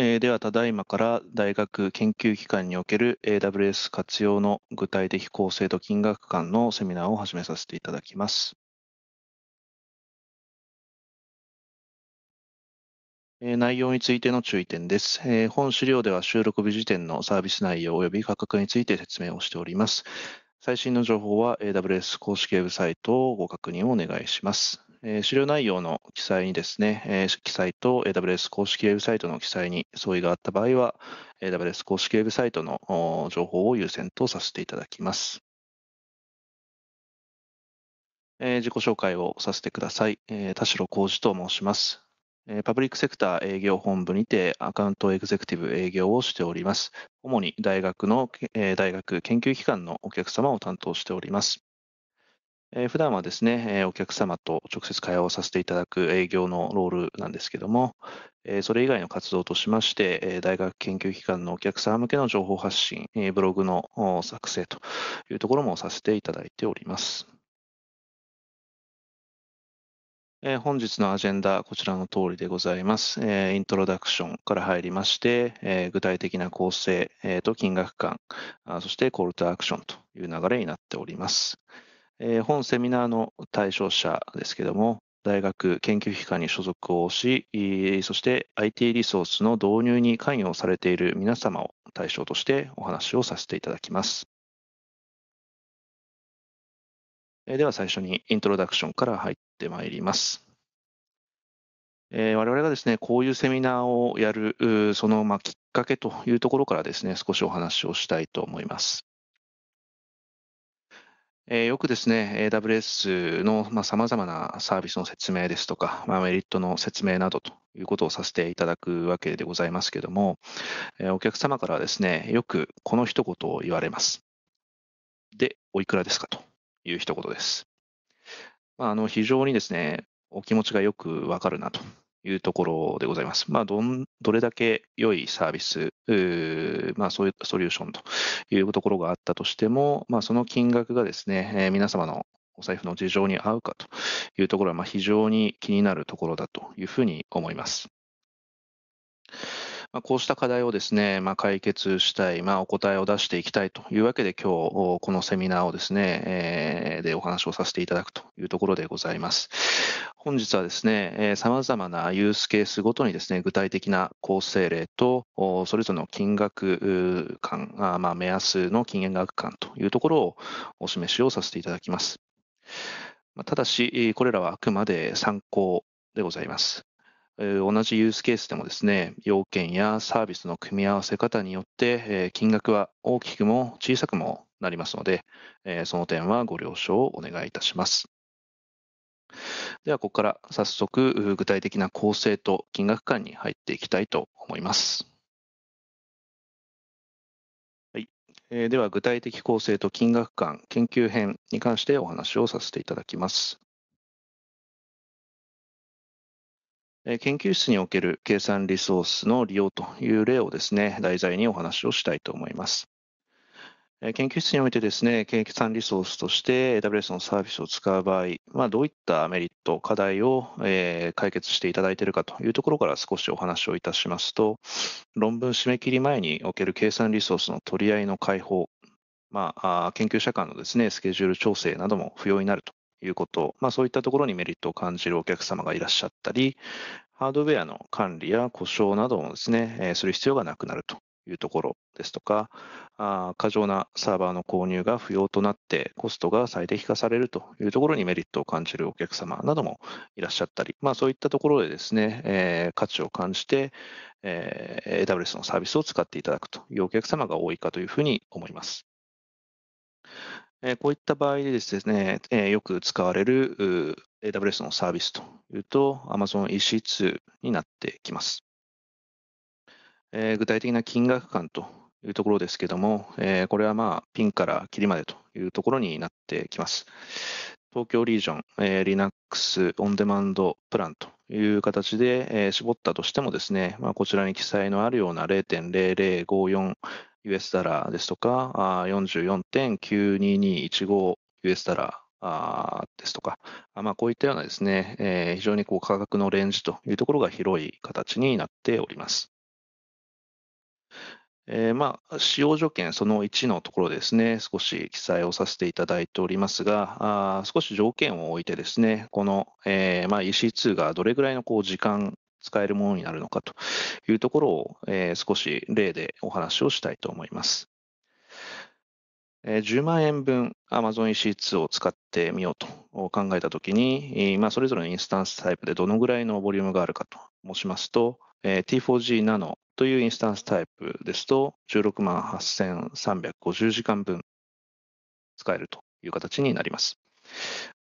えではただいまから大学研究機関における AWS 活用の具体的構成と金額感のセミナーを始めさせていただきます。内容についての注意点です。本資料では収録日時点のサービス内容及び価格について説明をしております。最新の情報は AWS 公式ウェブサイトをご確認をお願いします。え資料内容の記載にですね、え記載と AWS 公式ウェブサイトの記載に相違があった場合は、AWS 公式ウェブサイトの情報を優先とさせていただきます。え自己紹介をさせてください。え田代浩二と申します。パブリックセクター営業本部にてアカウントエグゼクティブ営業をしております。主に大学の、大学研究機関のお客様を担当しております。えー、普段はですね、えー、お客様と直接会話をさせていただく営業のロールなんですけども、えー、それ以外の活動としまして、えー、大学研究機関のお客様向けの情報発信、えー、ブログの作成というところもさせていただいております。えー、本日のアジェンダ、こちらの通りでございます。えー、イントロダクションから入りまして、えー、具体的な構成、えー、と金額感、あそしてコールとアクションという流れになっております。えー、本セミナーの対象者ですけども、大学、研究機関に所属をし、そして IT リソースの導入に関与されている皆様を対象としてお話をさせていただきます。では最初にイントロダクションから入ってまいります。えー、我々がですね、こういうセミナーをやる、そのまあきっかけというところからですね、少しお話をしたいと思います。えよくですね、AWS のさまざ、まなサービスの説明ですとか、まメリットの説明などということをさせていただくわけでございますけども、えお客様からはですね、よくこの一言を言われます。で、おいくらですかという一言です。まあ、あの非常にですね、お気持ちがよくわかるなというところでございます。まあ、どんどれだけ良いサービス、まあ、そういうソリューションというところがあったとしても、まあ、その金額がですね、えー、皆様のお財布の事情に合うかというところは、ま非常に気になるところだというふうに思います。こうした課題をですね、まあ、解決したい、まあ、お答えを出していきたいというわけで、今日このセミナーをですね、えー、でお話をさせていただくというところでございます。本日はですね、さまざまなユースケースごとにですね、具体的な構成例と、それぞれの金額感、まあ、目安の金額感というところをお示しをさせていただきます。ただし、これらはあくまで参考でございます。同じユースケースでもですね、要件やサービスの組み合わせ方によって、金額は大きくも小さくもなりますので、その点はご了承をお願いいたします。では、ここから早速、具体的な構成と金額感に入っていきたいと思います。はいえー、では、具体的構成と金額感研究編に関してお話をさせていただきます。研究室における計算リソースの利用という例をですね、題材にお話をしたいと思います。研究室においてですね、計算リソースとして AWS のサービスを使う場合、まあ、どういったメリット、課題を、え解決していただいているかというところから少しお話をいたしますと、論文締め切り前における計算リソースの取り合いの解放、まあ、研究者間のですね、スケジュール調整なども不要になるということ、まあ、そういったところにメリットを感じるお客様がいらっしゃったり、ハードウェアの管理や故障などをですね、えー、する必要がなくなるというところですとかあ、過剰なサーバーの購入が不要となって、コストが最適化されるというところにメリットを感じるお客様などもいらっしゃったり、まあ、そういったところでですね、えー、価値を感じて、えー、AWS のサービスを使っていただくというお客様が多いかというふうに思います。こういった場合でですね、よく使われる AWS のサービスというと Amazon EC2 になってきます。具体的な金額感というところですけども、これはまあピンからキリまでというところになってきます。東京リージョン、Linux オンデマンドプランという形で、絞ったとしてもですね、こちらに記載のあるような0.0054 US ダラーですとか、44.92215 US ダラーですとか、まあ、こういったようなですね、えー、非常にこう価格のレンジというところが広い形になっております。えー、まあ、使用条件その1のところですね、少し記載をさせていただいておりますが、あ少し条件を置いてですね、この、えまあ、EC2 がどれぐらいのこう時間使えるものになるのかというところを、えー、少し例でお話をしたいと思います。えー、10万円分 Amazon EC2 を使ってみようと考えたときに、まあ、それぞれのインスタンスタイプでどのぐらいのボリュームがあるかと申しますと、えー、T4G ナノというインスタンスタイプですと、16万8350時間分使えるという形になります。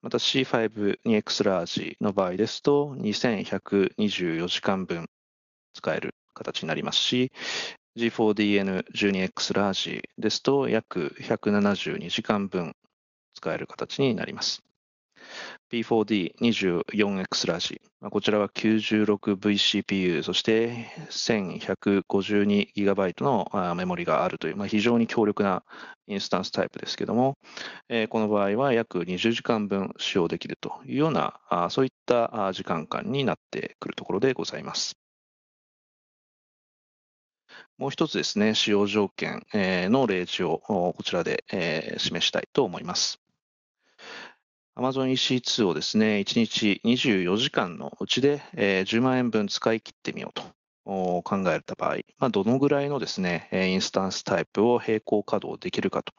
また C52X ラージの場合ですと、2124時間分使える形になりますし、G4DN12X ラージですと、約172時間分使える形になります。B4D24X ラジ、こちらは 96VCPU、そして 1152GB のメモリがあるという、まあ、非常に強力なインスタンスタイプですけども、この場合は約20時間分使用できるというような、そういった時間間になってくるところでございます。もう一つですね、使用条件の例示をこちらで示したいと思います。Amazon EC2 をですね、1日24時間のうちで、え10万円分使い切ってみようと考えた場合、まあ、どのぐらいのですね、インスタンスタイプを並行稼働できるかと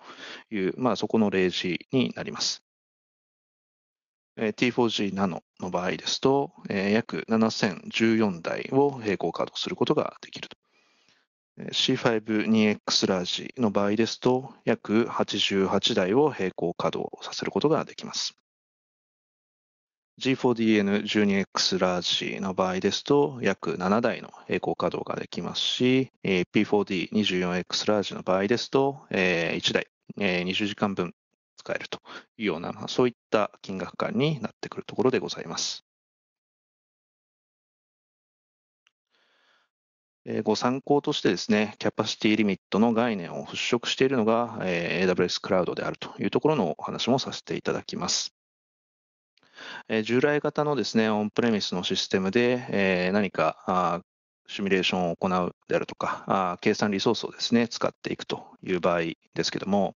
いう、まあ、そこの例示になります。T4G ナノの場合ですと、約7014台を並行稼働することができると。C5-2X ラージの場合ですと、約88台を並行稼働させることができます。G4DN12X ラージの場合ですと、約7台の平行稼働ができますし、P4D24X ラージの場合ですと、1台20時間分使えるというような、そういった金額感になってくるところでございます。ご参考としてですね、キャパシティリミットの概念を払拭しているのが AWS クラウドであるというところのお話もさせていただきます。従来型のですね、オンプレミスのシステムで何かシミュレーションを行うであるとか、計算リソースをですね、使っていくという場合ですけども、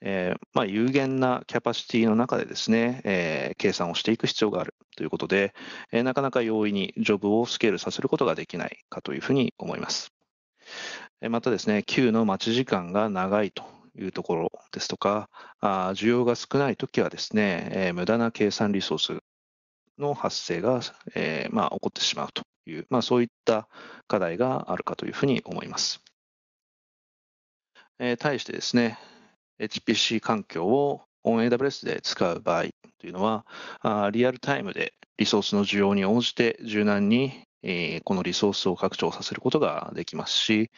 えま有限なキャパシティの中でですね、え計算をしていく必要があるということで、えなかなか容易にジョブをスケールさせることができないかというふうに思います。またですね、Q の待ち時間が長いというところですとか、あ需要が少ないときはですね、え無駄な計算リソースの発生が、えー、まあ、起こってしまうという、まあ、そういった課題があるかというふうに思います。えー、対してですね、HPC 環境を OnAWS で使う場合というのはあ、リアルタイムでリソースの需要に応じて柔軟に、えこのリソースを拡張させることができますし、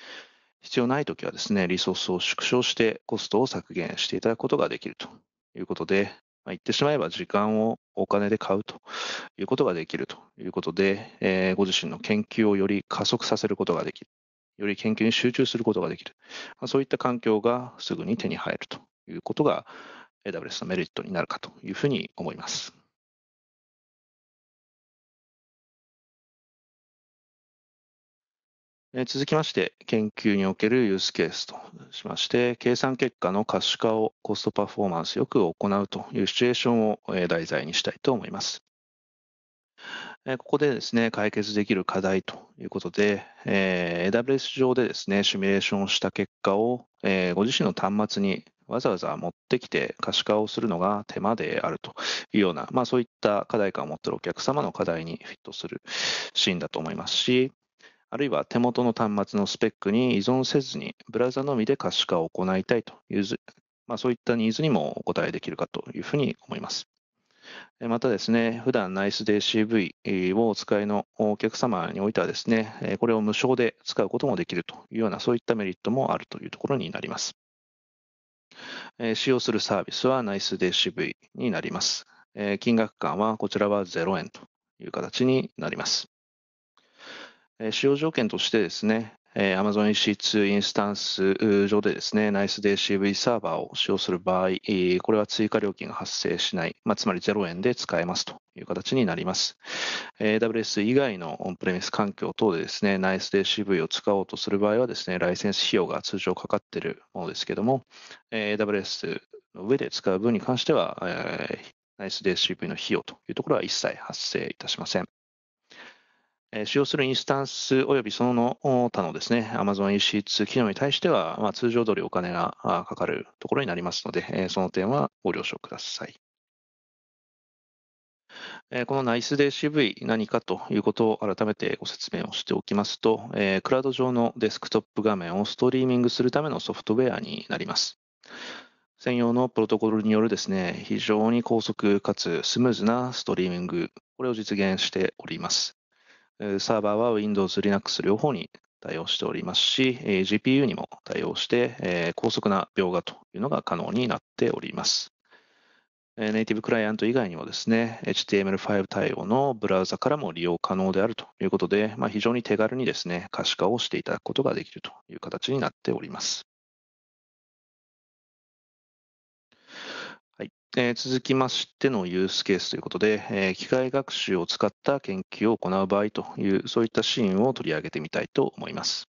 必要ないときはですね、リソースを縮小してコストを削減していただくことができるということで、まあ、言ってしまえば時間をお金で買うということができるということで、えー、ご自身の研究をより加速させることができる。より研究に集中することができる。まあ、そういった環境がすぐに手に入るということが AWS のメリットになるかというふうに思います。続きまして、研究におけるユースケースとしまして、計算結果の可視化をコストパフォーマンスよく行うというシチュエーションを題材にしたいと思います。ここでですね、解決できる課題ということで、え AWS 上でですね、シミュレーションした結果を、えご自身の端末にわざわざ持ってきて可視化をするのが手間であるというような、まあ、そういった課題感を持っているお客様の課題にフィットするシーンだと思いますし、あるいは手元の端末のスペックに依存せずに、ブラウザのみで可視化を行いたいという、まあ、そういったニーズにもお答えできるかというふうに思います。またですね、普段ナイスデ CV をお使いのお客様においてはですね、これを無償で使うこともできるというような、そういったメリットもあるというところになります。使用するサービスはナイスデ CV になります。金額感はこちらは0円という形になります。使用条件としてですね、Amazon EC2 インスタンス上でですね、ナイスデイ CV サーバーを使用する場合、これは追加料金が発生しない、まあ、つまり0円で使えますという形になります。AWS 以外のオンプレミス環境等でですね、ナイスデイ CV を使おうとする場合はですね、ライセンス費用が通常かかっているものですけども、AWS の上で使う分に関しては、ナイスデイ CV の費用というところは一切発生いたしません。使用するインスタンス及びその他のですね、Amazon EC2 機能に対しては、まあ、通常通りお金がかかるところになりますので、その点はご了承ください。このナイスで CV 何かということを改めてご説明をしておきますと、クラウド上のデスクトップ画面をストリーミングするためのソフトウェアになります。専用のプロトコルによるですね、非常に高速かつスムーズなストリーミング、これを実現しております。サーバーは Windows、Linux 両方に対応しておりますし、え GPU にも対応して、え高速な描画というのが可能になっております。ネイティブクライアント以外にもですね、HTML5 対応のブラウザからも利用可能であるということで、まあ、非常に手軽にですね、可視化をしていただくことができるという形になっております。え続きましてのユースケースということで、え機械学習を使った研究を行う場合という、そういったシーンを取り上げてみたいと思います。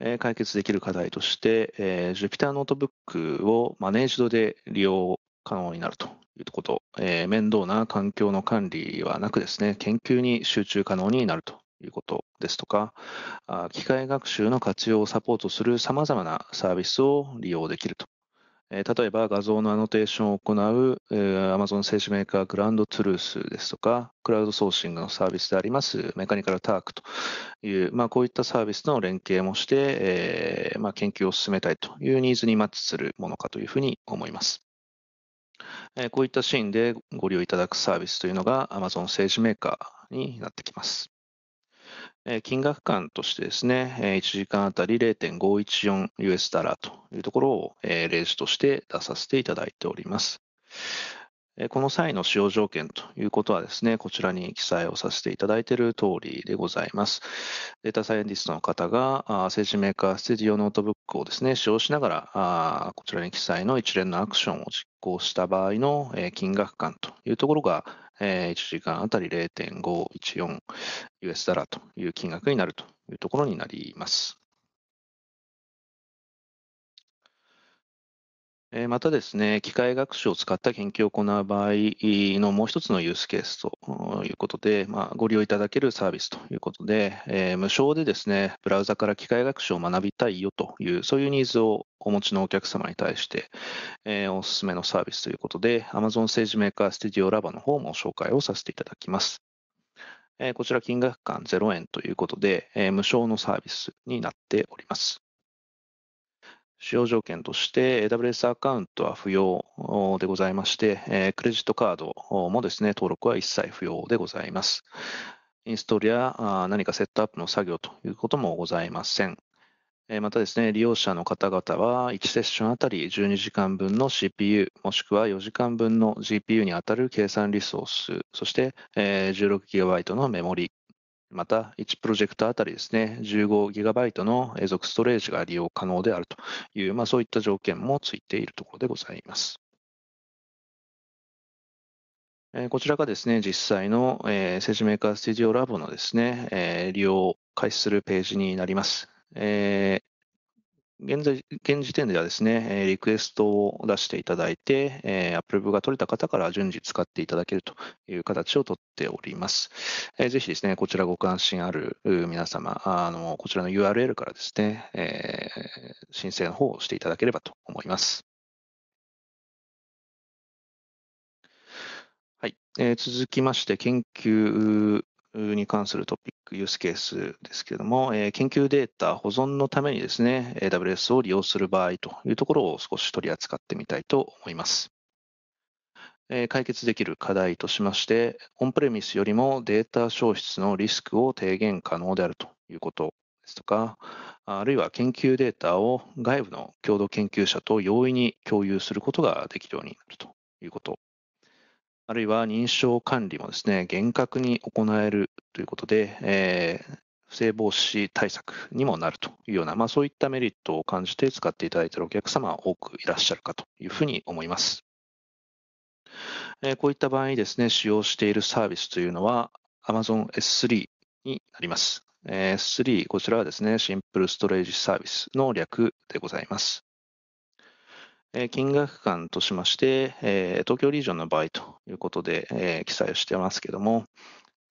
え解決できる課題として、え Jupyter ノートブックをマネージドで利用可能になるということ、え面倒な環境の管理はなくですね、研究に集中可能になるということですとか、機械学習の活用をサポートするさまざまなサービスを利用できるとえ例えば画像のアノテーションを行う、え Amazon 製紙メーカーグランドトゥルースですとか、クラウドソーシングのサービスでありますメカニカルタークという、まあ、こういったサービスとの連携もして、えまあ、研究を進めたいというニーズにマッチするものかというふうに思います。えこういったシーンでご利用いただくサービスというのが Amazon 製紙メーカーになってきます。金額間としてですね、1時間あたり 0.514US ダラーというところを例示として出させていただいております。この際の使用条件ということはですね、こちらに記載をさせていただいている通りでございます。データサイエンティストの方が、政治メーカーステディオノートブックをですね、使用しながら、こちらに記載の一連のアクションを実行した場合の金額感というところがえ1時間あたり0.514 US ダラという金額になるというところになります。またですね、機械学習を使った研究を行う場合のもう一つのユースケースということで、まあ、ご利用いただけるサービスということで、えー、無償でですね、ブラウザから機械学習を学びたいよという、そういうニーズをお持ちのお客様に対して、えー、おすすめのサービスということで、Amazon 政治メーカーステディオラバの方も紹介をさせていただきます。えー、こちら金額間0円ということで、え無償のサービスになっております。使用条件として AWS アカウントは不要でございまして、クレジットカードもですね、登録は一切不要でございます。インストールや何かセットアップの作業ということもございません。またですね、利用者の方々は1セッションあたり12時間分の CPU、もしくは4時間分の GPU に当たる計算リソース、そして 16GB のメモリ、また、1プロジェクトあたりですね、15GB の永続ストレージが利用可能であるという、まあ、そういった条件もついているところでございます。こちらがですね、実際の、えー、政治メーカーステュディオラボのですね、えー、利用を開始するページになります。え現在、現時点ではですね、リクエストを出していただいて、えッアプルブが取れた方から順次使っていただけるという形をとっております。えぜひですね、こちらご関心ある皆様、あの、こちらの URL からですね、えー、申請の方をしていただければと思います。はい、え続きまして、研究に関するトピッユースケースですけれども、えー、研究データ保存のためにですね、AWS を利用する場合というところを少し取り扱ってみたいと思います。えー、解決できる課題としまして、オンプレミスよりもデータ消失のリスクを低減可能であるということですとか、あるいは研究データを外部の共同研究者と容易に共有することができるようになるということあるいは認証管理もですね、厳格に行えるということで、えー、不正防止対策にもなるというような、まあ、そういったメリットを感じて使っていただいているお客様は多くいらっしゃるかというふうに思います。えー、こういった場合ですね、使用しているサービスというのは Amazon S3 になります。S3、こちらはですね、シンプルストレージサービスの略でございます。金額感としまして、東京リージョンの場合ということで記載をしてますけども、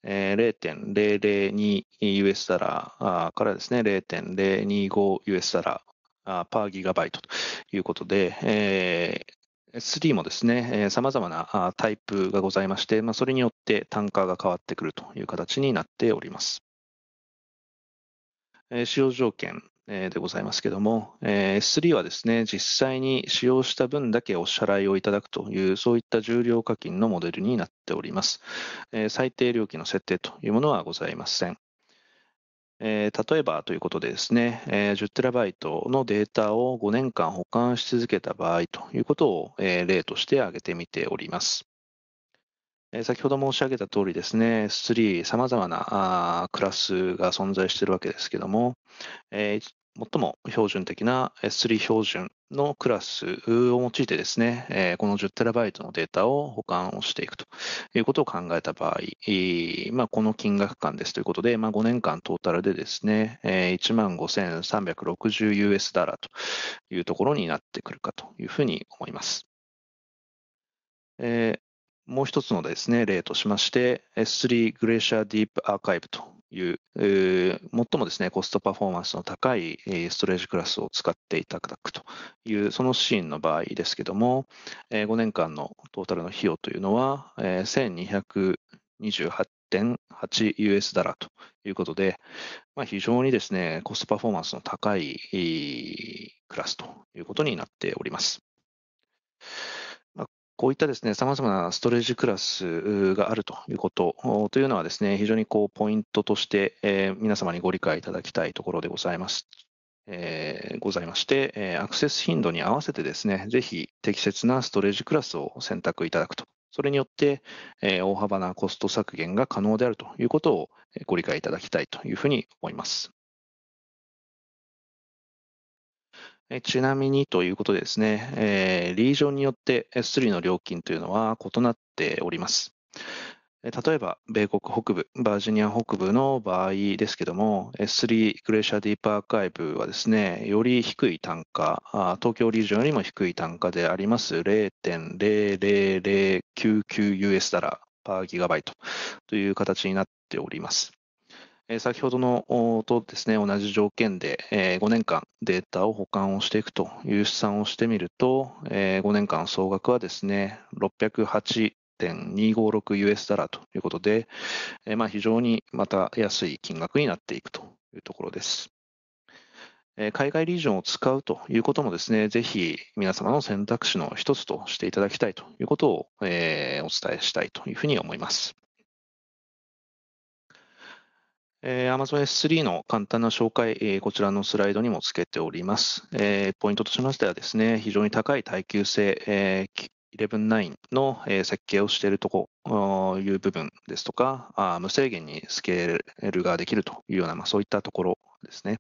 0.002US ダラーからですね、0.025US ダラーパーギガバイトということで、S3 もですね、さまざまなタイプがございまして、それによって単価が変わってくるという形になっております。使用条件でございますけども、S3 はですね、実際に使用した分だけお支払いをいただくという、そういった重量課金のモデルになっております。最低料金の設定というものはございません。例えばということでですね、10TB のデータを5年間保管し続けた場合ということを例として挙げてみております。先ほど申し上げた通りですね、S3、様々なクラスが存在しているわけですけども、最も標準的な S3 標準のクラスを用いてですね、えこの 10TB のデータを保管をしていくということを考えた場合、まあ、この金額間ですということで、まあ、5年間トータルでですね、え 15,360US ダラというところになってくるかというふうに思います。えー、もう一つのですね、例としまして、S3 Glacier Deep Archive という、最もですね、コストパフォーマンスの高いストレージクラスを使っていただくという、そのシーンの場合ですけども、5年間のトータルの費用というのは、1228.8US ダラということで、ま非常にですね、コストパフォーマンスの高いクラスということになっております。こういったですね、様々なストレージクラスがあるということというのはですね、非常にこうポイントとして、えー、皆様にご理解いただきたいところでございます。えー、ございまして、えアクセス頻度に合わせてですね、ぜひ適切なストレージクラスを選択いただくと。それによって、え大幅なコスト削減が可能であるということをご理解いただきたいというふうに思います。ちなみにということでですね、えー、リージョンによって S3 の料金というのは異なっております。例えば、米国北部、バージニア北部の場合ですけども、S3 グレーシャディープアーカイブはですね、より低い単価、東京リージョンよりも低い単価であります、0.00099US ダラーパーギガバイトという形になっております。先ほどのとですね、同じ条件で、5年間データを保管をしていくという試算をしてみると、5年間総額はですね、608.256US ダラということで、まあ、非常にまた安い金額になっていくというところです。海外リージョンを使うということもですね、ぜひ皆様の選択肢の一つとしていただきたいということを、えお伝えしたいというふうに思います。えー、Amazon S3 の簡単な紹介、えこちらのスライドにもつけております。えポイントとしましてはですね、非常に高い耐久性、え11.9の設計をしているとこいう部分ですとか、無制限にスケールができるというような、まあ、そういったところですね。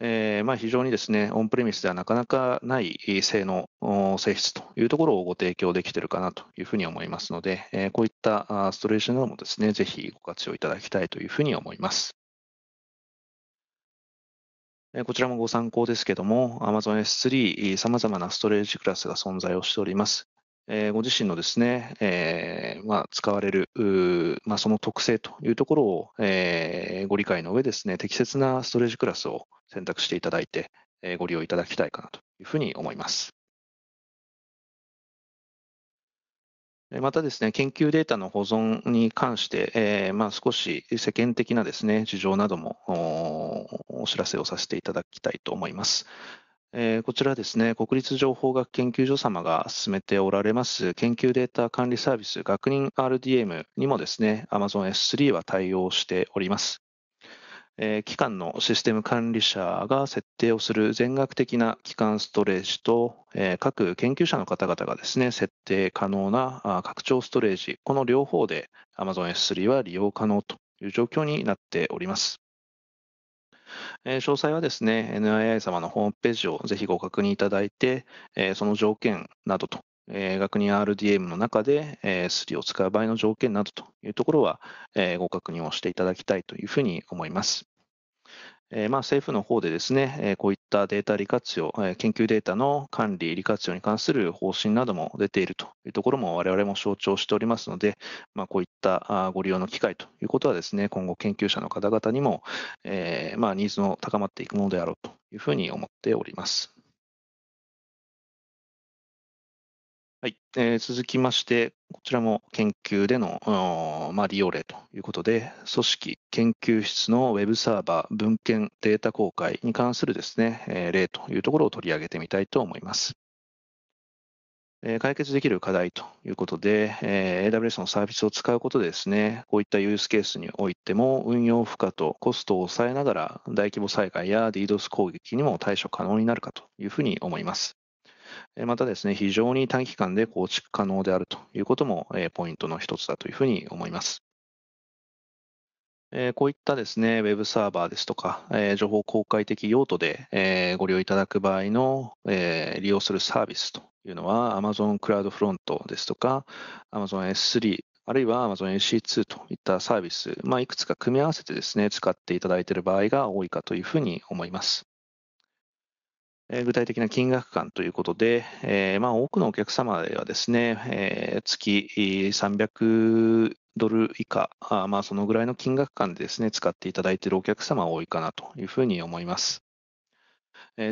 えーまあ、非常にですね、オンプレミスではなかなかない性能、性質というところをご提供できているかなというふうに思いますので、えー、こういったストレージなどもですね、ぜひご活用いただきたいというふうに思います。こちらもご参考ですけども、Amazon S3、ざまなストレージクラスが存在をしております。えご自身のですね、えー、まあ、使われる、まあ、その特性というところを、えー、ご理解の上ですね、適切なストレージクラスを選択していただいて、えご利用いただきたいかなというふうに思います。またですね、研究データの保存に関して、えー、まあ、少し世間的なですね、事情などもお知らせをさせていただきたいと思います。えこちらですね、国立情報学研究所様が進めておられます研究データ管理サービス学認 RDM にもですね、Amazon S3 は対応しております。え機関のシステム管理者が設定をする全額的な機関ストレージと、え各研究者の方々がですね、設定可能なあ拡張ストレージ、この両方で Amazon S3 は利用可能という状況になっております。え詳細はですね、NII 様のホームページをぜひご確認いただいて、えその条件などと、え学年 RDM の中で、えー、3を使う場合の条件などというところは、えご確認をしていただきたいというふうに思います。まあ、政府の方でですね、こういったデータ利活用、研究データの管理、利活用に関する方針なども出ているというところも我々も象徴しておりますので、まあ、こういったご利用の機会ということはですね、今後研究者の方々にも、えー、まあ、ニーズの高まっていくものであろうというふうに思っております。はい、えー、続きまして、こちらも研究での、まあ、利用例ということで、組織、研究室のウェブサーバー、文献、データ公開に関するですね、えー、例というところを取り上げてみたいと思います。え解決できる課題ということで、え AWS のサービスを使うことでですね、こういったユースケースにおいても運用負荷とコストを抑えながら大規模災害や DDoS 攻撃にも対処可能になるかというふうに思います。またですね、非常に短期間で構築可能であるということも、えポイントの一つだというふうに思います。えこういったですね、ウェブサーバーですとか、え情報公開的用途で、えご利用いただく場合の、え利用するサービスというのは Amazon クラウドフロントですとか Amazon S3 あるいは Amazon EC2 といったサービス、まあ、いくつか組み合わせてですね、使っていただいている場合が多いかというふうに思います。具体的な金額感ということで、えー、まあ、多くのお客様ではですね、えー、月300ドル以下、あまあ、そのぐらいの金額感でですね、使っていただいているお客様は多いかなというふうに思います。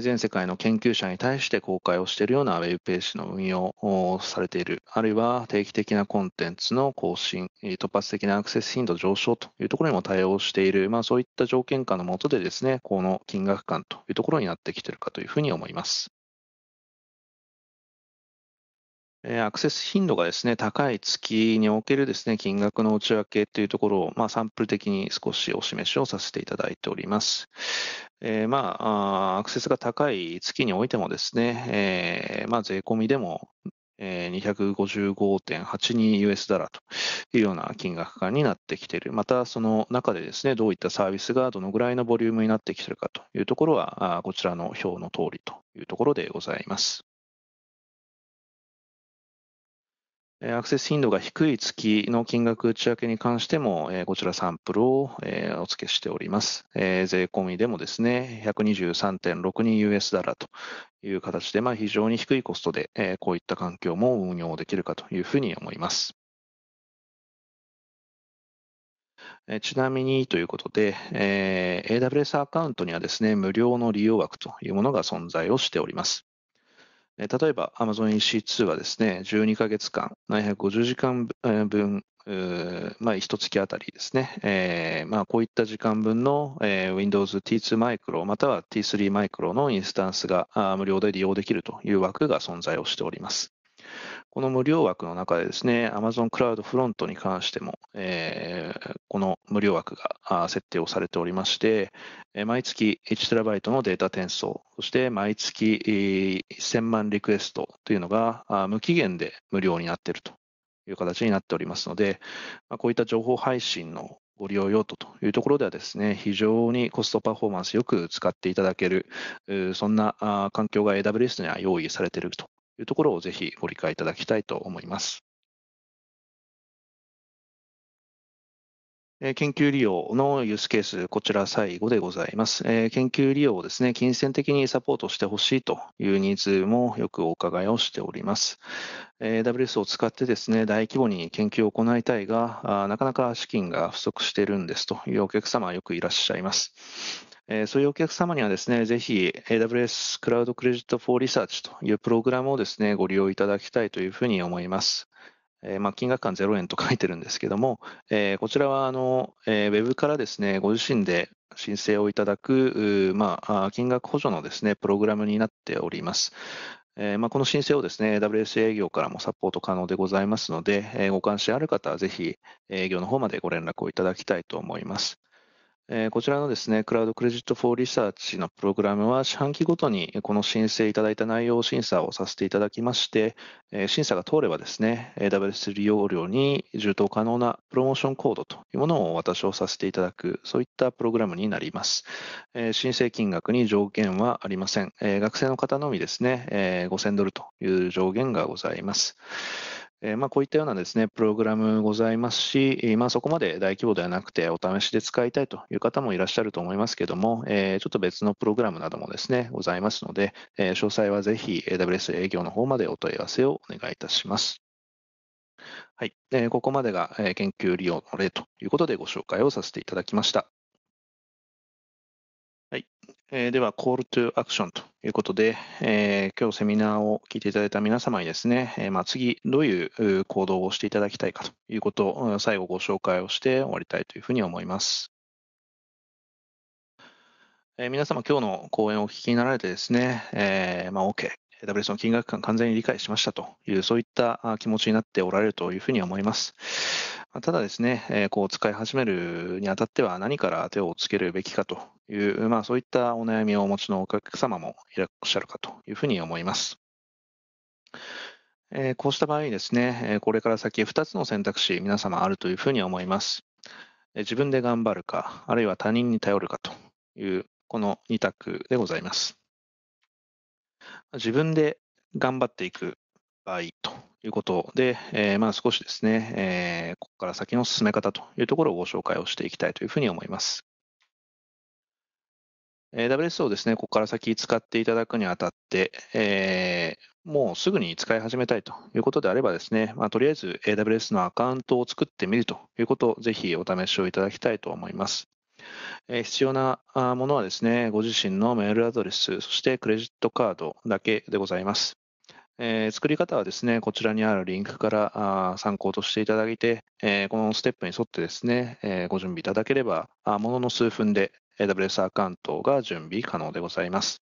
全世界の研究者に対して公開をしているようなウェブページの運用をされている、あるいは定期的なコンテンツの更新、突発的なアクセス頻度上昇というところにも対応している、まあ、そういった条件下のもとでですね、この金額感というところになってきているかというふうに思います。アクセス頻度がですね、高い月におけるですね、金額の内訳というところを、まあ、サンプル的に少しお示しをさせていただいております。えー、まあ、アクセスが高い月においてもですね、えー、まあ、税込みでも、えー、255.82US ダラというような金額感になってきている。また、その中でですね、どういったサービスがどのぐらいのボリュームになってきているかというところは、こちらの表の通りというところでございます。アクセス頻度が低い月の金額内訳に関しても、こちらサンプルをお付けしております。税込みでもですね、123.62US ダラという形で、まあ、非常に低いコストで、こういった環境も運用できるかというふうに思います。ちなみにということで、AWS アカウントにはですね、無料の利用枠というものが存在をしております。例えば Amazon EC2 はですね、12ヶ月間、750時間分、まあ、1月あたりですね、えー、まあ、こういった時間分の、えー、Windows T2 マイクロまたは T3 マイクロのインスタンスが無料で利用できるという枠が存在をしております。この無料枠の中でですね、Amazon クラウドフロントに関しても、えー、この無料枠が設定をされておりまして、毎月 1TB のデータ転送、そして毎月1000万リクエストというのが無期限で無料になっているという形になっておりますので、こういった情報配信のご利用用途というところではですね、非常にコストパフォーマンスよく使っていただける、そんな環境が AWS には用意されているというところをぜひご理解いただきたいと思います。研究利用のユースケース、こちら最後でございます。研究利用をですね、金銭的にサポートしてほしいというニーズもよくお伺いをしております。AWS を使ってですね、大規模に研究を行いたいが、なかなか資金が不足しているんですというお客様はよくいらっしゃいます。えそういうお客様にはですね、ぜひ AWS クラウドクレジットフォーリサーチというプログラムをですね、ご利用いただきたいというふうに思います。えまあ、金額感0円と書いてるんですけども、えこちらはあの、えー、ウェブからですね、ご自身で申請をいただく、まあ、金額補助のですね、プログラムになっております。えまあ、この申請をですね、AWS 営業からもサポート可能でございますので、えご関心ある方はぜひ営業の方までご連絡をいただきたいと思います。えこちらのですね、クラウドクレジットフォーリサーチのプログラムは、四半期ごとにこの申請いただいた内容審査をさせていただきまして、え審査が通ればですね、AWS 利用料に充当可能なプロモーションコードというものをお渡しをさせていただく、そういったプログラムになります。え申請金額に上限はありません。え学生の方のみですね、え5000ドルという上限がございます。えまあ、こういったようなですね、プログラムございますし、まあ、そこまで大規模ではなくて、お試しで使いたいという方もいらっしゃると思いますけども、えちょっと別のプログラムなどもですね、ございますので、え詳細はぜひ AWS 営業の方までお問い合わせをお願いいたします。はい、えここまでが研究利用の例ということでご紹介をさせていただきました。はい。えー、では、コールトゥアクションということで、えー、今日セミナーを聞いていただいた皆様にですね、えー、まあ、次、どういう行動をしていただきたいかということを、最後ご紹介をして終わりたいというふうに思います。えー、皆様、今日の講演をお聞きになられてですね、えー、まあ、OK、w s の金額感完全に理解しましたという、そういった気持ちになっておられるというふうに思います。ただですね、えこう使い始めるにあたっては何から手をつけるべきかという、まあ、そういったお悩みをお持ちのお客様もいらっしゃるかというふうに思います。えー、こうした場合にですね、これから先2つの選択肢、皆様あるというふうに思います。自分で頑張るか、あるいは他人に頼るかという、この2択でございます。自分で頑張っていく場合ということで、えー、まあ少しですね、えー、ここから先の進め方というところをご紹介をしていきたいというふうに思います。a WS をですね、ここから先使っていただくにあたって、えー、もうすぐに使い始めたいということであればですね、まあ、とりあえず AWS のアカウントを作ってみるということをぜひお試しをいただきたいと思います。えー、必要なものはですね、ご自身のメールアドレス、そしてクレジットカードだけでございます。えー、作り方はですね、こちらにあるリンクからあ参考としていただいて、えー、このステップに沿ってですね、えー、ご準備いただければ、あものの数分で、AWS アカウントが準備可能でございます。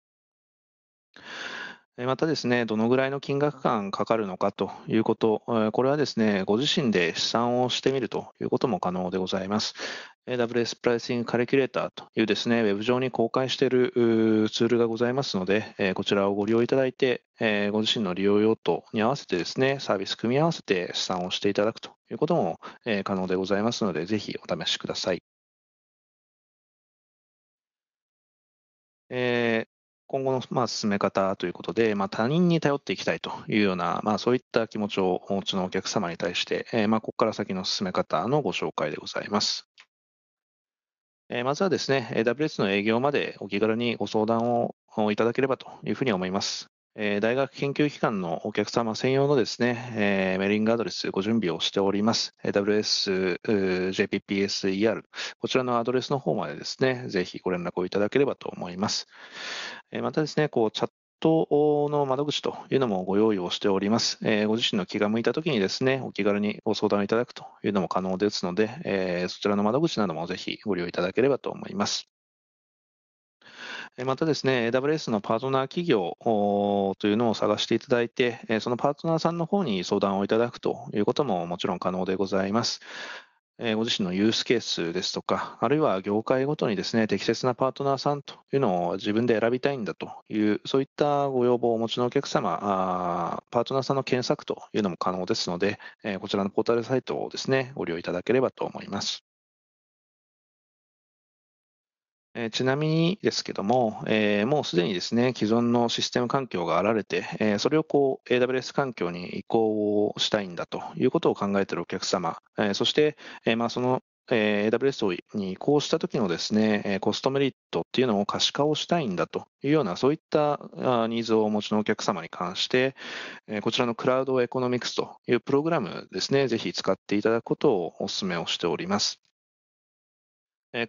またですね、どのぐらいの金額感かかるのかということ、これはですね、ご自身で試算をしてみるということも可能でございます。AWS プライシングカリキュレーターというですね、ウェブ上に公開しているツールがございますので、こちらをご利用いただいて、ご自身の利用用途に合わせてですね、サービス組み合わせて試算をしていただくということも可能でございますので、ぜひお試しください。えー、今後の、まあ、進め方ということで、まあ、他人に頼っていきたいというような、まあ、そういった気持ちをお持ちのお客様に対して、えー、まあ、ここから先の進め方のご紹介でございます。えー、まずはですね、w s の営業までお気軽にご相談をいただければというふうに思います。え大学研究機関のお客様専用のですね、えメーリングアドレスご準備をしております。WSJPPSER、こちらのアドレスの方までですね、ぜひご連絡をいただければと思います。えまたですね、こうチャットの窓口というのもご用意をしております。えご自身の気が向いたときにですね、お気軽にご相談いただくというのも可能ですので、えそちらの窓口などもぜひご利用いただければと思います。またですね、AWS のパートナー企業というのを探していただいて、そのパートナーさんの方に相談をいただくということももちろん可能でございます。ご自身のユースケースですとか、あるいは業界ごとにですね、適切なパートナーさんというのを自分で選びたいんだという、そういったご要望をお持ちのお客様、パートナーさんの検索というのも可能ですので、こちらのポータルサイトをですね、ご利用いただければと思います。えちなみにですけども、えー、もうすでにですね、既存のシステム環境があられて、えー、それをこう AWS 環境に移行をしたいんだということを考えているお客様、えー、そして、えまあ、そのえ AWS に移行した時のですね、コストメリットっていうのを可視化をしたいんだというような、そういったニーズをお持ちのお客様に関して、こちらのクラウドエコノミクスというプログラムですね、ぜひ使っていただくことをお勧めをしております。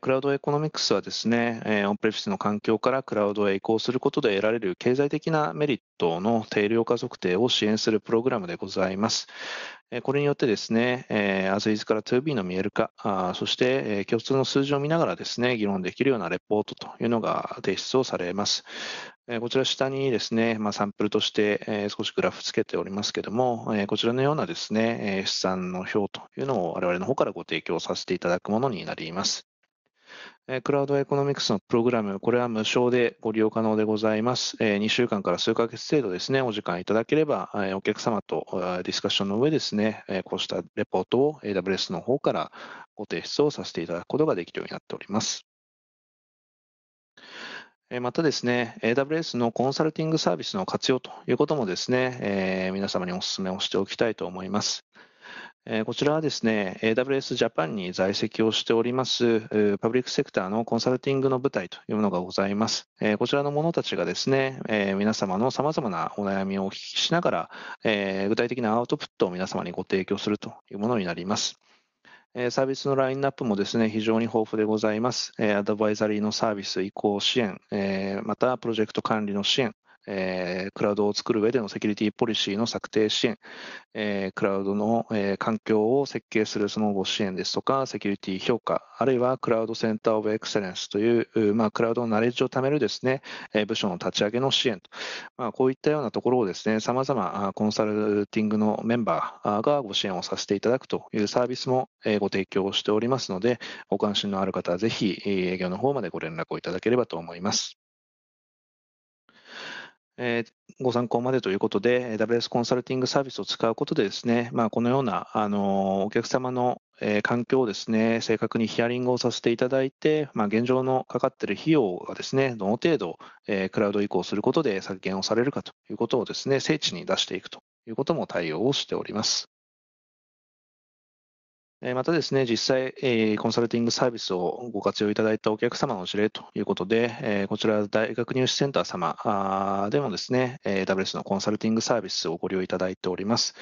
クラウドエコノミクスはですね、オンプレフィスの環境からクラウドへ移行することで得られる経済的なメリットの定量化測定を支援するプログラムでございます。これによってですね、As is から 2B の見える化、そして共通の数字を見ながらですね、議論できるようなレポートというのが提出をされます。こちら下にですね、まあ、サンプルとして少しグラフつけておりますけども、こちらのようなですね、資産の表というのを我々の方からご提供させていただくものになります。クラウドエコノミクスのプログラム、これは無償でご利用可能でございます。2週間から数ヶ月程度ですね、お時間いただければ、お客様とディスカッションの上ですね、こうしたレポートを AWS の方からご提出をさせていただくことができるようになっております。またですね、AWS のコンサルティングサービスの活用ということもですね、皆様にお勧めをしておきたいと思います。こちらはですね、AWS ジャパンに在籍をしております、パブリックセクターのコンサルティングの部隊というものがございます。こちらの者たちがですね、皆様の様々なお悩みをお聞きしながら、具体的なアウトプットを皆様にご提供するというものになります。サービスのラインナップもですね、非常に豊富でございます。アドバイザリーのサービス移行支援、またプロジェクト管理の支援、えー、クラウドを作る上でのセキュリティポリシーの策定支援、えー、クラウドの、えー、環境を設計するそのご支援ですとか、セキュリティ評価、あるいはクラウドセンターオブエクセレンスという、まあ、クラウドのナレッジを貯めるですね、え部署の立ち上げの支援と、まあ、こういったようなところをですね、さまざまコンサルティングのメンバーがご支援をさせていただくというサービスもご提供しておりますので、ご関心のある方はぜひ営業の方までご連絡をいただければと思います。えご参考までということで、WS コンサルティングサービスを使うことでですね、まあ、このような、あの、お客様の、え環境をですね、正確にヒアリングをさせていただいて、まあ、現状のかかっている費用がですね、どの程度、えクラウド移行することで削減をされるかということをですね、精緻に出していくということも対応をしております。またですね、実際、コンサルティングサービスをご活用いただいたお客様の事例ということで、こちら大学入試センター様でもですね、AWS のコンサルティングサービスをご利用いただいております。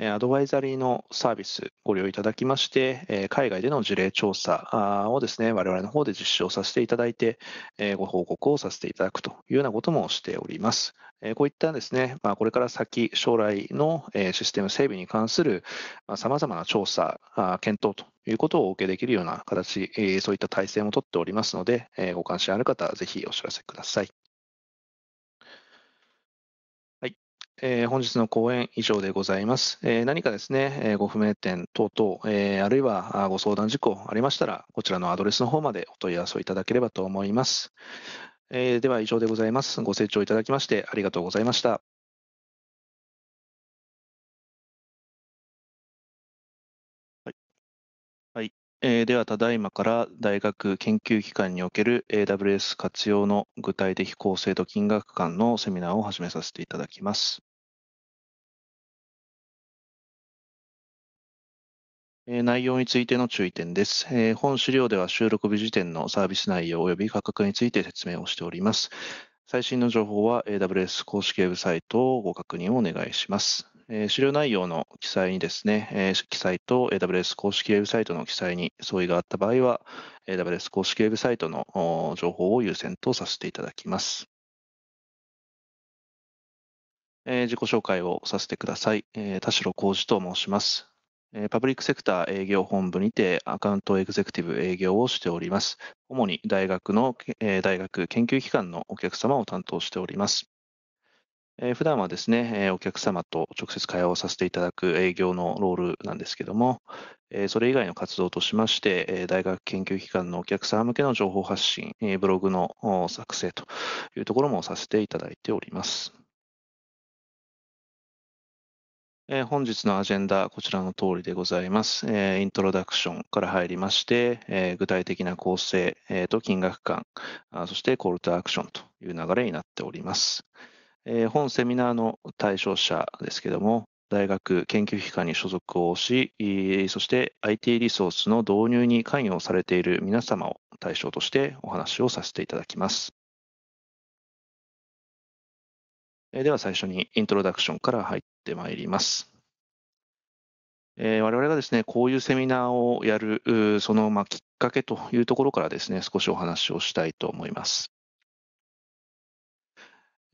アドバイザリーのサービスご利用いただきまして、海外での事例調査をですね、我々の方で実施をさせていただいて、ご報告をさせていただくというようなこともしております。こういったですね、まあ、これから先、将来のシステム整備に関するさまざまな調査、検討ということをお受けできるような形、そういった体制もとっておりますので、ご関心ある方はぜひお知らせください。はい、えー、本日の講演以上でございます。えー、何かですね、えご不明点等々、えあるいはご相談事項ありましたら、こちらのアドレスの方までお問い合わせをいただければと思います。えー、では以上でございます。ご清聴いただきましてありがとうございました。えでは、ただいまから大学研究機関における AWS 活用の具体的構成と金額間のセミナーを始めさせていただきます。内容についての注意点です。本資料では収録日時点のサービス内容及び価格について説明をしております。最新の情報は AWS 公式ウェブサイトをご確認をお願いします。資料内容の記載にですね、記載と AWS 公式ウェブサイトの記載に相違があった場合は、AWS 公式ウェブサイトの情報を優先とさせていただきます。自己紹介をさせてください。田代浩二と申します。パブリックセクター営業本部にてアカウントエグゼクティブ営業をしております。主に大学の、大学研究機関のお客様を担当しております。普段はですね、お客様と直接会話をさせていただく営業のロールなんですけども、それ以外の活動としまして、大学研究機関のお客様向けの情報発信、ブログの作成というところもさせていただいております。え本日のアジェンダ、こちらの通りでございます。えイントロダクションから入りまして、え具体的な構成、えと金額感あ、そしてコールとアクションという流れになっております。え本セミナーの対象者ですけども、大学研究機関に所属をし、そして IT リソースの導入に関与されている皆様を対象としてお話をさせていただきます。では最初にイントロダクションから入ってまいります。え我々がですね、こういうセミナーをやる、そのまきっかけというところからですね、少しお話をしたいと思います。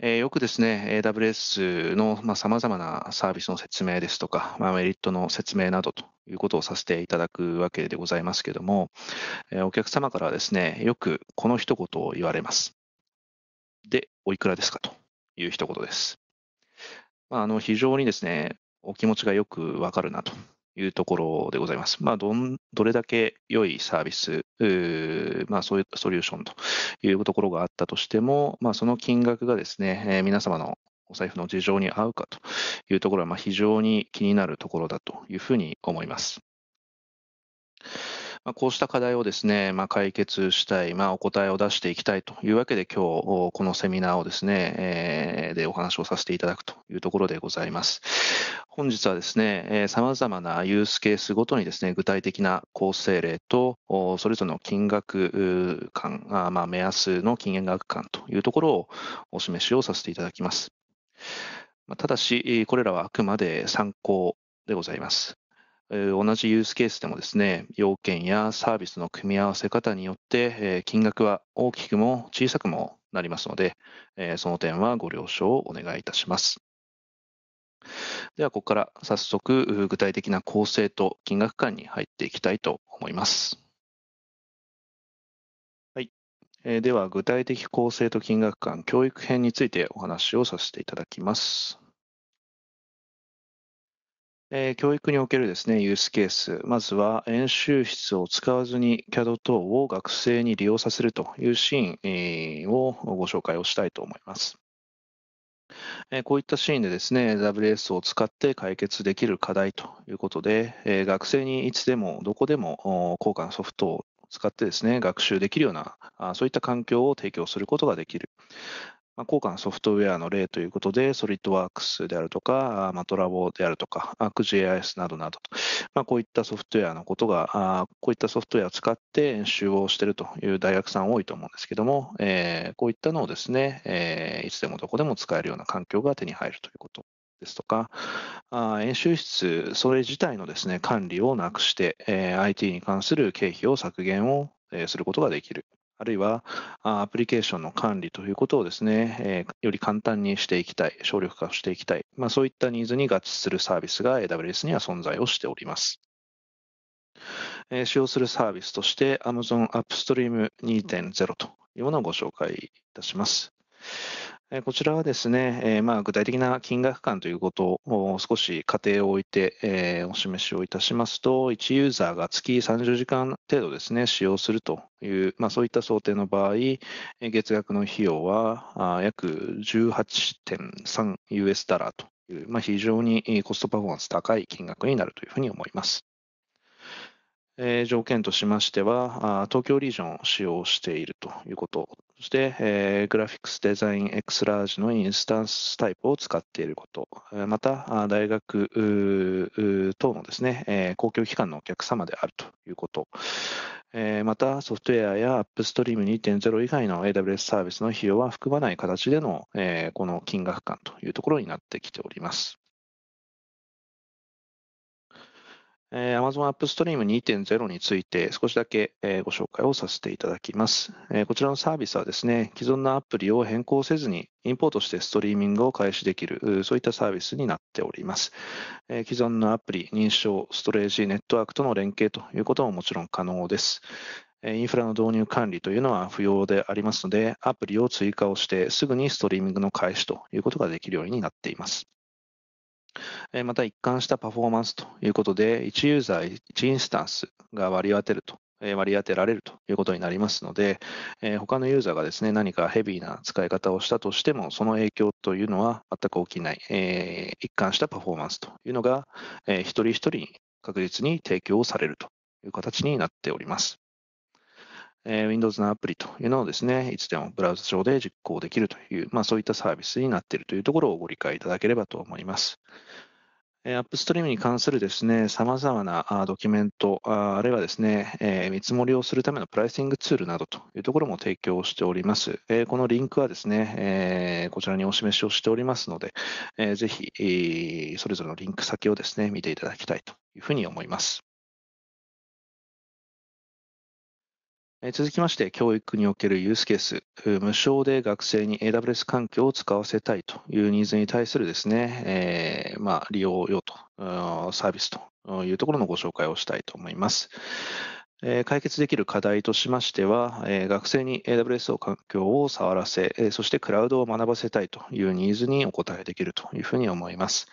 えよくですね、AWS のさまざ、まなサービスの説明ですとか、まメリットの説明などということをさせていただくわけでございますけども、えお客様からですね、よくこの一言を言われます。で、おいくらですかという一言です。まあ、あの非常にですね、お気持ちがよくわかるなというところでございます。まあ、どんどれだけ良いサービス、まあ、そういうソリューションというところがあったとしても、まあ、その金額がですね、えー、皆様のお財布の事情に合うかというところは、ま非常に気になるところだというふうに思います。こうした課題をですね、まあ、解決したい、まあ、お答えを出していきたいというわけで、今日このセミナーをですね、えー、でお話をさせていただくというところでございます。本日はですね、さまざまなユースケースごとにですね、具体的な構成例と、それぞれの金額感、まあ、目安の金額感というところをお示しをさせていただきます。ただし、これらはあくまで参考でございます。同じユースケースでもですね、要件やサービスの組み合わせ方によって、金額は大きくも小さくもなりますので、その点はご了承をお願いいたします。では、ここから早速、具体的な構成と金額感に入っていきたいと思います。はい、では、具体的構成と金額感教育編についてお話をさせていただきます。え教育におけるですね、ユースケース。まずは演習室を使わずに CAD 等を学生に利用させるというシーンをご紹介をしたいと思います。こういったシーンでですね、WS を使って解決できる課題ということで、学生にいつでもどこでも効果のソフトを使ってですね、学習できるような、そういった環境を提供することができる。まあ、高価なソフトウェアの例ということで、ソリッドワークスであるとか、マトラボであるとか、ArcGIS などなどと、まあ、こういったソフトウェアのことが、こういったソフトウェアを使って演習をしているという大学さん多いと思うんですけども、えー、こういったのをですね、えー、いつでもどこでも使えるような環境が手に入るということ。ですとか、あ演習室、それ自体のですね管理をなくして、え IT に関する経費を削減を、えすることができるあるいはアプリケーションの管理ということをですね、えー、より簡単にしていきたい、省力化していきたい、まあ、そういったニーズに合致するサービスが AWS には存在をしております。えー、使用するサービスとして Amazon Upstream 2.0というものをご紹介いたします。こちらはですね、えまあ、具体的な金額感ということを少し仮定を置いて、えお示しをいたしますと、1ユーザーが月30時間程度ですね、使用するという、まあ、そういった想定の場合、月額の費用は約 18.3US ダラーという、まあ、非常にコストパフォーマンス高い金額になるというふうに思います。えー、条件としましては、東京リージョンを使用しているということ、そして、えー、グラフィックスデザイン X ラージのインスタンスタイプを使っていること、また、大学等のですね、えー、公共機関のお客様であるということ、えー、また、ソフトウェアやアップストリーム2.0以外の AWS サービスの費用は含まない形での、えー、この金額感というところになってきております。Amazon App Stream 2.0について少しだけ、ご紹介をさせていただきます、こちらのサービスはですね、既存のアプリを変更せずにインポートしてストリーミングを開始できる、そういったサービスになっております。既存のアプリ、認証、ストレージ、ネットワークとの連携ということももちろん可能です。インフラの導入管理というのは不要でありますので、アプリを追加をしてすぐにストリーミングの開始ということができるようになっています。また一貫したパフォーマンスということで、1ユーザー1インスタンスが割り当てると。割り当てられるということになりますので、他のユーザーがですね、何かヘビーな使い方をしたとしても、その影響というのは全く起きない、一貫したパフォーマンスというのが、一人一人に確実に提供されるという形になっております。えー、Windows のアプリというのをですね、いつでもブラウザ上で実行できるという、まあ、そういったサービスになっているというところをご理解いただければと思います。えー、アップストリームに関するですね、様々なドキュメント、あるいはですね、えー、見積もりをするためのプライシングツールなどというところも提供しております。えー、このリンクはですね、えこちらにお示しをしておりますので、えー、ぜひ、それぞれのリンク先をですね、見ていただきたいというふうに思います。続きまして、教育におけるユースケース、無償で学生に AWS 環境を使わせたいというニーズに対するですね、えー、まあ、利用用途、サービスというところのご紹介をしたいと思います。え解決できる課題としましては、え学生に AWS を環境を触らせ、えそしてクラウドを学ばせたいというニーズにお答えできるというふうに思います。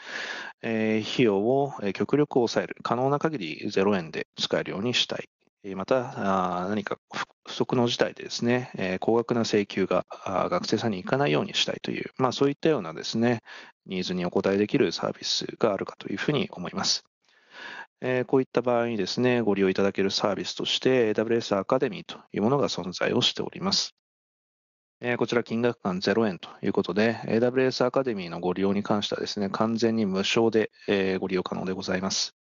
え費用を極力抑える、可能な限り0円で使えるようにしたいまた何か不測の事態でですね、高額な請求が学生さんに行かないようにしたいという、まあ、そういったようなですね、ニーズにお応えできるサービスがあるかというふうに思います。こういった場合にですね、ご利用いただけるサービスとして AWS アカデミーというものが存在をしております。こちら金額間0円ということで、AWS アカデミーのご利用に関してはですね、完全に無償でご利用可能でございます。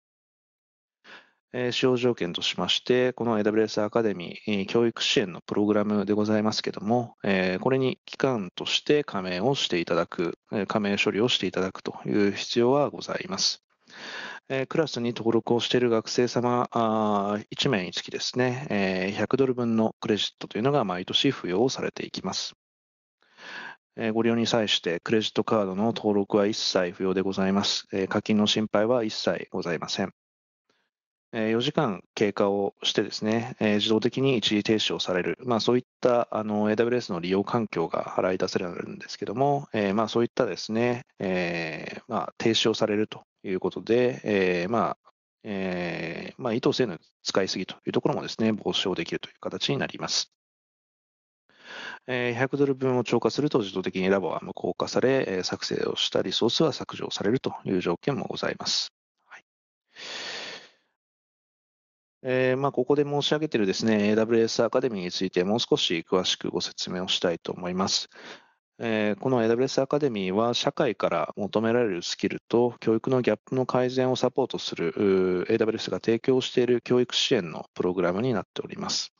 使用条件としまして、この AWS アカデミー教育支援のプログラムでございますけども、これに機関として加盟をしていただく、加盟処理をしていただくという必要はございます。クラスに登録をしている学生様1名につきですね、100ドル分のクレジットというのが毎年付与をされていきます。ご利用に際して、クレジットカードの登録は一切不要でございます。課金の心配は一切ございません。4時間経過をしてですね、自動的に一時停止をされる、まあ、そういったあの AWS の利用環境が払い出せられるんですけども、えー、まあ、そういったですね、えー、まあ、停止をされるということで、えー、まあえーまあ、意図せぬ使いすぎというところもですね、防止をできるという形になります。100ドル分を超過すると自動的にラボは無効化され、作成をしたリソースは削除されるという条件もございます。えー、まあ、ここで申し上げているですね、AWS アカデミーについてもう少し詳しくご説明をしたいと思います。えー、この AWS アカデミーは社会から求められるスキルと教育のギャップの改善をサポートする AWS が提供している教育支援のプログラムになっております。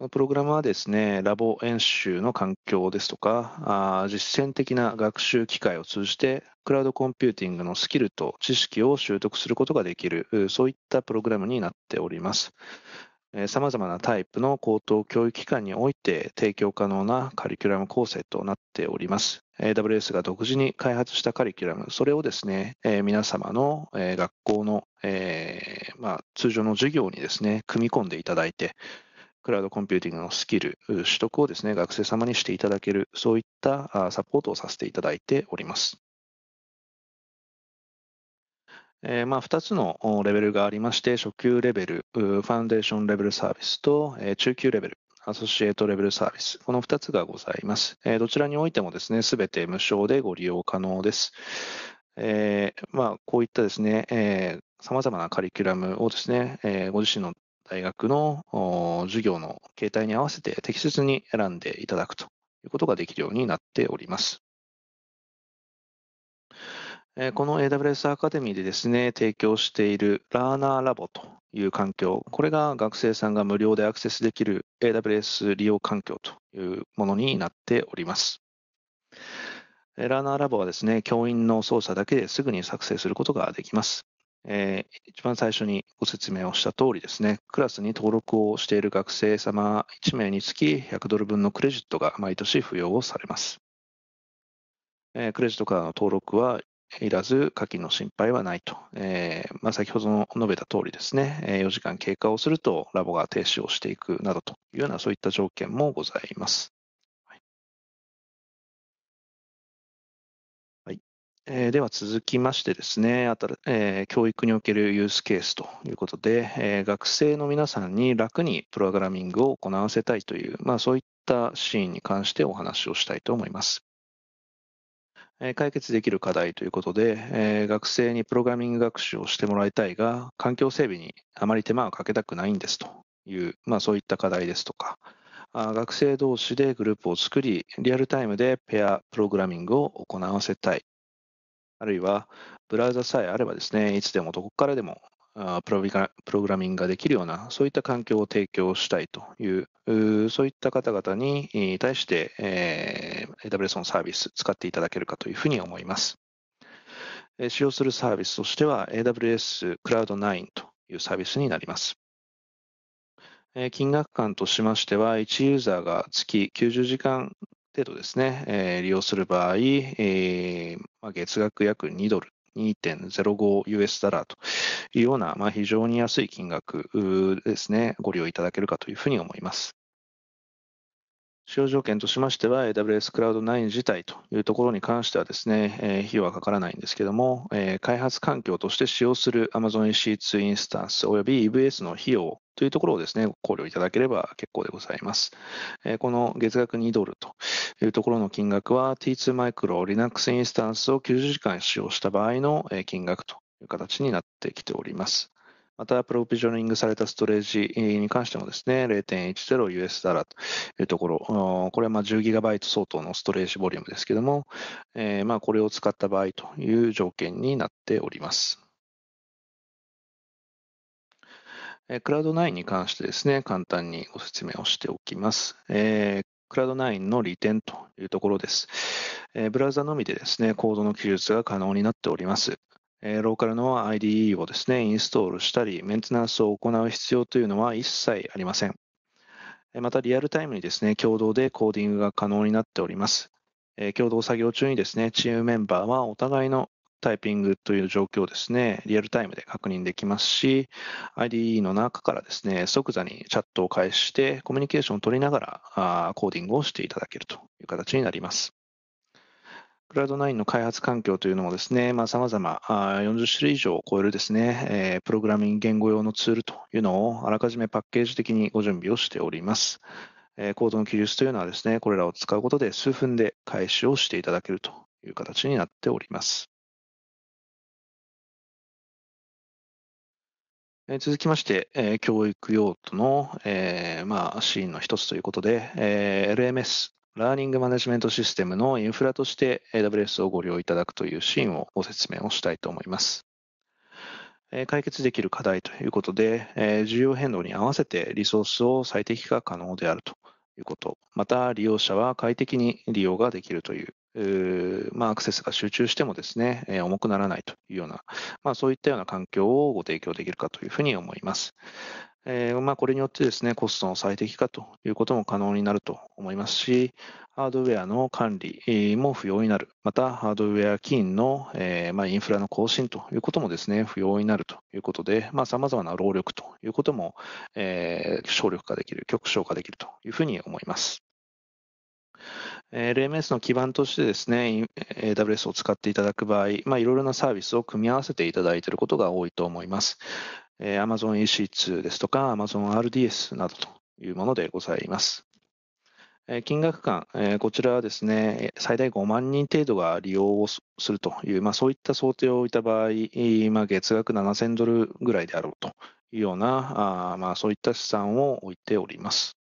このプログラムはですね、ラボ演習の環境ですとか、実践的な学習機会を通じて、クラウドコンピューティングのスキルと知識を習得することができる、そういったプログラムになっております。さまざまなタイプの高等教育機関において提供可能なカリキュラム構成となっております。AWS が独自に開発したカリキュラム、それをですね、皆様の、学校の、まあ、通常の授業にですね、組み込んでいただいて、クラウドコンピューティングのスキル、取得をですね、学生様にしていただける、そういったサポートをさせていただいております。えー、まあ2つのレベルがありまして、初級レベル、ファウンデーションレベルサービスと、え中級レベル、アソシエートレベルサービス、この2つがございます。えどちらにおいてもですね、すべて無償でご利用可能です。えーまあ、こういったですね、えー、さまざまなカリキュラムをですね、えご自身の大学の授業の形態に合わせて適切に選んでいただくということができるようになっております。この AWS アカデミーでですね、提供しているラーナーラボという環境、これが学生さんが無料でアクセスできる AWS 利用環境というものになっております。ラーナーラボはですね、教員の操作だけですぐに作成することができます。えー、一番最初にご説明をした通りですね、クラスに登録をしている学生様1名につき100ドル分のクレジットが毎年付与をされます。えー、クレジットカードの登録はいらず、課金の心配はないと。えー、まあ、先ほど述べた通りですね、え4時間経過をするとラボが停止をしていくなどというようなそういった条件もございます。では続きましてですね、あとえ教育におけるユースケースということで、え学生の皆さんに楽にプログラミングを行わせたいという、まあ、そういったシーンに関してお話をしたいと思います。解決できる課題ということで、え学生にプログラミング学習をしてもらいたいが、環境整備にあまり手間をかけたくないんですという、まあ、そういった課題ですとか、学生同士でグループを作り、リアルタイムでペアプログラミングを行わせたいあるいはブラウザさえあればですね、いつでもどこからでもプロプログラミングができるような、そういった環境を提供したいという、そういった方々に対して、えー、AWS のサービス使っていただけるかというふうに思います。使用するサービスとしては AWS Cloud 9というサービスになります。金額感としましては、1ユーザーが月90時間程度ですね、えー、利用する場合、えーまあ、月額約2ドル、2.05US ダラーというような、まあ、非常に安い金額ですね、ご利用いただけるかというふうに思います。使用条件としましては、AWS Cloud 9自体というところに関してはですね、えー、費用はかからないんですけども、えー、開発環境として使用する Amazon EC2 インスタンスおよび EVS の費用というところをですね、考慮いただければ結構でございます。えー、この月額2ドルというところの金額は T2 マイクロ Linux インスタンスを90時間使用した場合の金額という形になってきております。また、プロビジョニングされたストレージに関してもですね、0.10US ダラというところ、これはまあ 10GB 相当のストレージボリュームですけども、えー、まあこれを使った場合という条件になっております。クラウド9に関してですね、簡単にご説明をしておきます。えー、クラウド9の利点というところです。えブラウザのみでですね、コードの記述が可能になっております。えローカルの IDE をですね、インストールしたり、メンテナンスを行う必要というのは一切ありません。また、リアルタイムにですね、共同でコーディングが可能になっております。え共同作業中にですね、チームメンバーはお互いのタイピングという状況をですね、リアルタイムで確認できますし、IDE の中からですね、即座にチャットを開始して、コミュニケーションを取りながら、あコーディングをしていただけるという形になります。クラウド9の開発環境というのもですね、まあ、様々、40種類以上を超えるですね、えー、プログラミング言語用のツールというのをあらかじめパッケージ的にご準備をしております。えー、コードの記述というのはですね、これらを使うことで数分で開始をしていただけるという形になっております。続きまして、えー、教育用途の、えーまあ、シーンの一つということで、えー、LMS、ラーニングマネジメントシステムのインフラとして AWS をご利用いただくというシーンをご説明をしたいと思います。解決できる課題ということで、需要変動に合わせてリソースを最適化可能であるということ、また利用者は快適に利用ができるという、まあ、アクセスが集中してもですね、重くならないというような、まあ、そういったような環境をご提供できるかというふうに思います。えーまあ、これによってですね、コストの最適化ということも可能になると思いますし、ハードウェアの管理も不要になる。また、ハードウェア基金の、えーまあ、インフラの更新ということもですね、不要になるということで、さまざ、まな労力ということも、えー、省力化できる、極小化できるというふうに思います。LMS の基盤としてですね、AWS を使っていただく場合、まあ、いろいろなサービスを組み合わせていただいていることが多いと思います。えー、Amazon EC2 ですとか Amazon RDS などというものでございます。金額感、こちらはですね、最大5万人程度が利用をするという、まあ、そういった想定を置いた場合、まあ、月額7000ドルぐらいであろうというような、あまあ、そういった試算を置いております。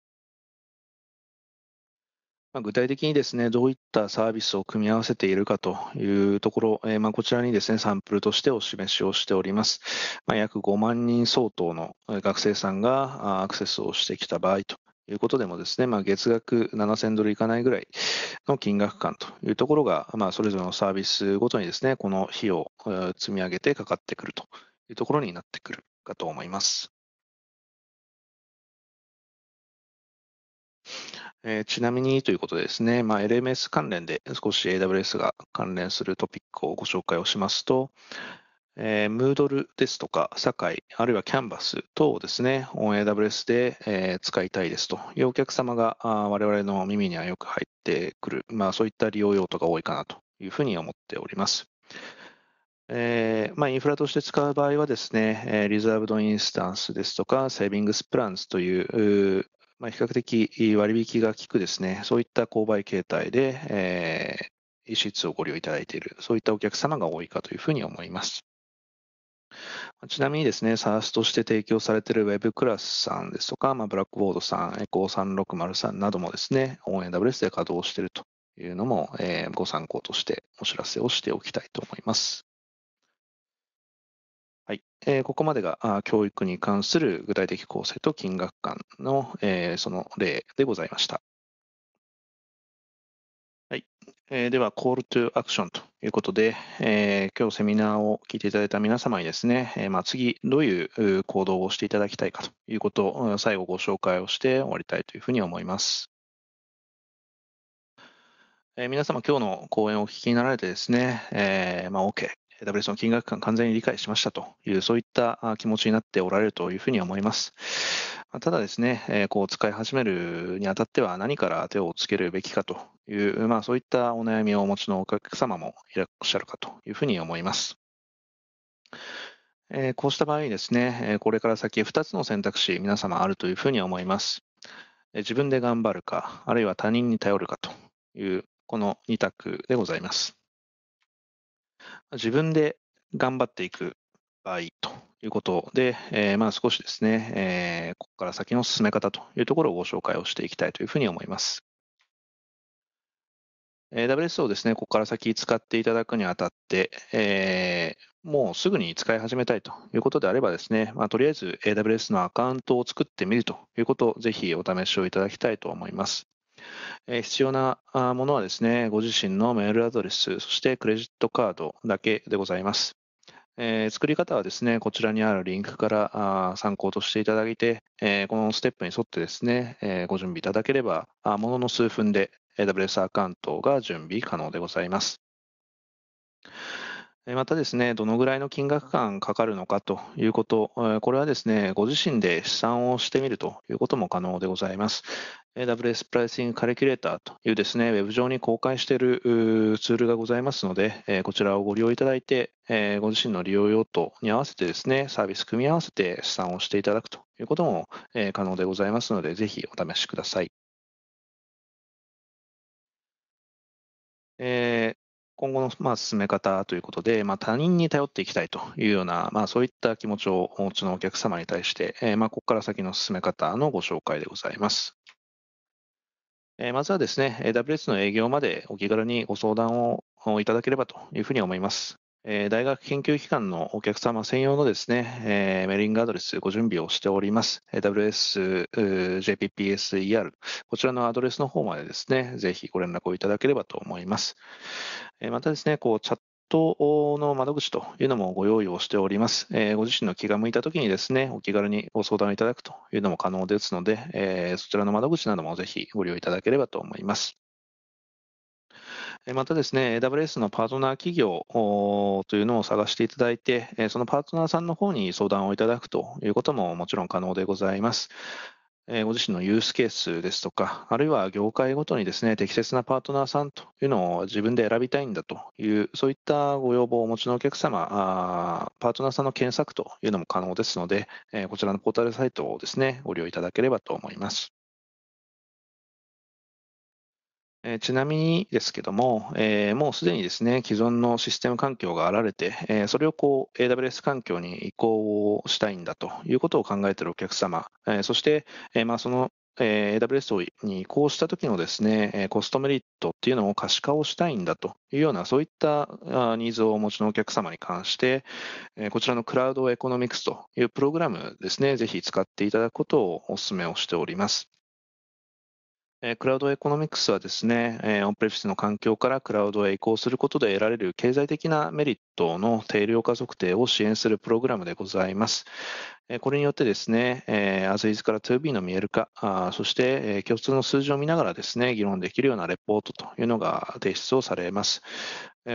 具体的にですね、どういったサービスを組み合わせているかというところ、えー、まあ、こちらにですね、サンプルとしてお示しをしております。まあ、約5万人相当の学生さんがアクセスをしてきた場合ということでもですね、まあ、月額7000ドルいかないぐらいの金額感というところが、まあ、それぞれのサービスごとにですね、この費用を積み上げてかかってくるというところになってくるかと思います。えー、ちなみにということでですね、まあ、LMS 関連で少し AWS が関連するトピックをご紹介をしますと、えー、Moodle ですとか、サカイ、あるいは Canvas 等をですね、オン AWS で、えー、使いたいですというお客様があ我々の耳にはよく入ってくる、まあ、そういった利用用途が多いかなというふうに思っております。えーまあ、インフラとして使う場合はですね、リザーブドインスタンスですとか、セービングスプランスというまあ、比較的割引が効くですね、そういった購買形態で、えー、EC2 をご利用いただいている、そういったお客様が多いかというふうに思います。ちなみにですね、SARS として提供されている Web クラスさんですとか、まあ、ブラックボードさん、エコー360さんなどもですね、ONAWS で稼働しているというのも、えー、ご参考としてお知らせをしておきたいと思います。えー、ここまでが教育に関する具体的構成と金額感の、えー、その例でございました。はいえー、では、Call to Action ということで、えー、今日セミナーを聞いていただいた皆様にですね、えーまあ、次どういう行動をしていただきたいかということを最後ご紹介をして終わりたいというふうに思います。えー、皆様、今日の講演をお聞きになられてですね、えーまあ、OK、AWS の金額感完全に理解しましたという、そういった気持ちになっておられるというふうに思います。ただですね、えこう使い始めるにあたっては何から手をつけるべきかという、まあ、そういったお悩みをお持ちのお客様もいらっしゃるかというふうに思います。えこうした場合にですね、これから先2つの選択肢、皆様あるというふうに思います。自分で頑張るか、あるいは他人に頼るかという、この2択でございます。自分で頑張っていく場合ということで、えー、まあ少しですね、えー、ここから先の進め方というところをご紹介をしていきたいというふうに思います。え WSO をですね、ここから先使っていただくにあたって、えー、もうすぐに使い始めたいということであればですね、まあ、とりあえず AWS のアカウントを作ってみるということをぜひお試しをいただきたいと思います。え必要なものはですね、ご自身のメールアドレス、そしてクレジットカードだけでございます。え作り方はですね、こちらにあるリンクからあ参考としていただいて、えこのステップに沿ってですね、えご準備いただければ、あものの数分で AWS アカウントが準備可能でございます。またですね、どのぐらいの金額感かかるのかということ、これはですね、ご自身で試算をしてみるということも可能でございます。AWS プライシングカリキュレーターというですね、ウェブ上に公開しているツールがございますので、えこちらをご利用いただいて、えご自身の利用用途に合わせてですね、サービス組み合わせて試算をしていただくということも、え可能でございますので、ぜひお試しください。え今後のまあ進め方ということで、まあ、他人に頼っていきたいというような、まあ、そういった気持ちをお持ちのお客様に対して、えまあここから先の進め方のご紹介でございます。えまずはですね、AWS の営業までお気軽にご相談をいただければというふうに思います。え大学研究機関のお客様専用のですね、えメーリングアドレスご準備をしております。AWSJPPSER、こちらのアドレスの方までですね、ぜひご連絡をいただければと思います。またですね、こうチャットの窓口というのもご用意をしております。えご自身の気が向いたときにですね、お気軽にご相談いただくというのも可能ですので、えそちらの窓口などもぜひご利用いただければと思います。またですね、AWS のパートナー企業というのを探していただいて、そのパートナーさんの方に相談をいただくということももちろん可能でございます。ご自身のユースケースですとか、あるいは業界ごとにですね、適切なパートナーさんというのを自分で選びたいんだという、そういったご要望をお持ちのお客様、パートナーさんの検索というのも可能ですので、こちらのポータルサイトをですね、ご利用いただければと思います。えちなみにですけども、えもうすでにですね、既存のシステム環境があられて、えそれをこう AWS 環境に移行をしたいんだということを考えているお客様、えそして、えまあ、そのえ AWS に移行した時のですね、コストメリットっていうのを可視化をしたいんだというような、そういったニーズをお持ちのお客様に関して、こちらのクラウドエコノミクスというプログラムですね、ぜひ使っていただくことをお勧めをしております。クラウドエコノミクスはですね、オンプレフィスの環境からクラウドへ移行することで得られる経済的なメリットの定量化測定を支援するプログラムでございます。これによってですね、アズイズから 2B の見える化、そして共通の数字を見ながらですね、議論できるようなレポートというのが提出をされます。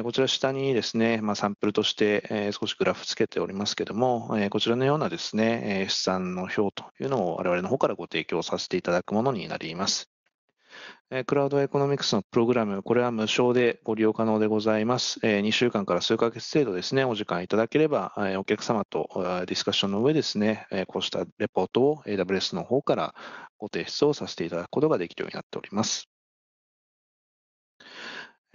こちら下にですね、まあ、サンプルとして少しグラフつけておりますけども、こちらのようなですね、資産の表というのを我々の方からご提供させていただくものになります。クラウドエコノミクスのプログラム、これは無償でご利用可能でございます。2週間から数ヶ月程度ですね、お時間いただければ、お客様とディスカッションの上ですね、こうしたレポートを AWS の方からご提出をさせていただくことができるようになっております。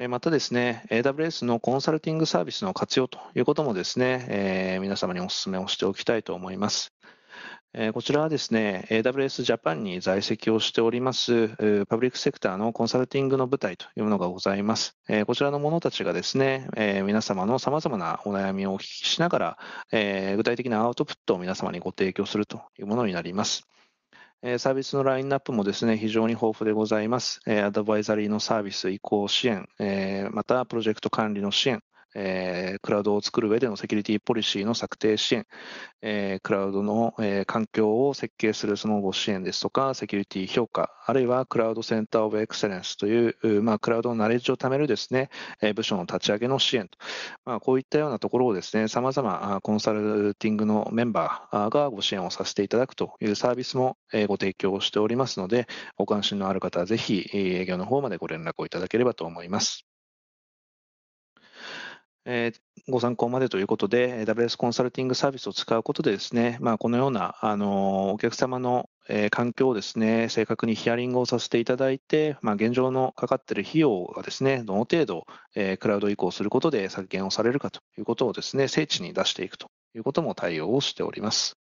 またですね、AWS のコンサルティングサービスの活用ということもですね、え皆様にお勧めをしておきたいと思います。こちらはですね、AWS ジャパンに在籍をしております、パブリックセクターのコンサルティングの部隊というものがございます。こちらの者たちがですね、皆様の様々なお悩みをお聞きしながら、具体的なアウトプットを皆様にご提供するというものになります。サービスのラインナップもですね、非常に豊富でございます。アドバイザリーのサービス移行支援、またプロジェクト管理の支援、えクラウドを作る上でのセキュリティポリシーの策定支援、えクラウドの、え環境を設計するそのご支援ですとか、セキュリティ評価、あるいはクラウドセンターオブエクセレンスという、まあ、クラウドのナレッジを貯めるですね、え部署の立ち上げの支援と、まあ、こういったようなところをですね、様々コンサルティングのメンバーがご支援をさせていただくというサービスもご提供しておりますので、ご関心のある方はぜひ営業の方までご連絡をいただければと思います。えご参考までということで、w s コンサルティングサービスを使うことでですね、まあ、このような、あの、お客様の、え環境をですね、正確にヒアリングをさせていただいて、まあ、現状のかかっている費用がですね、どの程度、えクラウド移行することで削減をされるかということをですね、精緻に出していくということも対応をしております。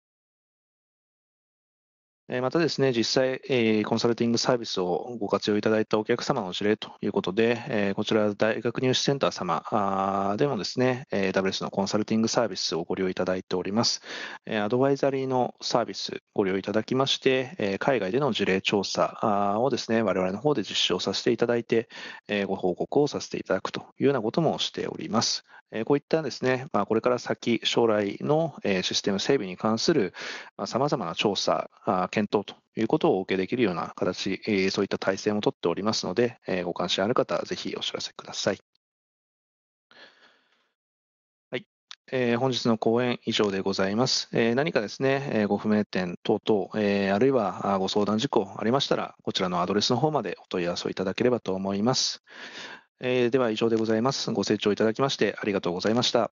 またですね、実際、コンサルティングサービスをご活用いただいたお客様の事例ということで、こちら大学入試センター様でもですね、AWS のコンサルティングサービスをご利用いただいております。アドバイザリーのサービスご利用いただきまして、海外での事例調査をですね、我々の方で実施をさせていただいて、ご報告をさせていただくというようなこともしております。こういったですね、これから先、将来のシステム整備に関するま様々な調査、検検討ということをお受けできるような形、えそういった体制もとっておりますので、えご関心ある方はぜひお知らせください。はい。えー、本日の講演以上でございます。えー、何かですね、えご不明点等々、えあるいはご相談事項ありましたら、こちらのアドレスの方までお問い合わせをいただければと思います。えでは以上でございます。ご清聴いただきましてありがとうございました。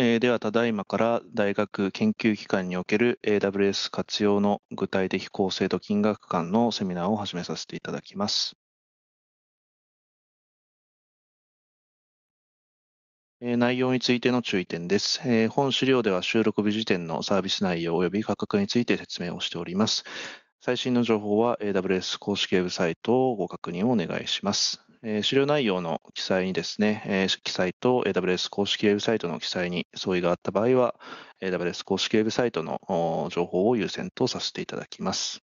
えではただいまから大学研究機関における AWS 活用の具体的構成と金額感のセミナーを始めさせていただきます。内容についての注意点です。本資料では収録日時点のサービス内容及び価格について説明をしております。最新の情報は AWS 公式ウェブサイトをご確認をお願いします。え資料内容の記載にですね、え記載と AWS 公式ウェブサイトの記載に相違があった場合は、AWS 公式ウェブサイトの情報を優先とさせていただきます。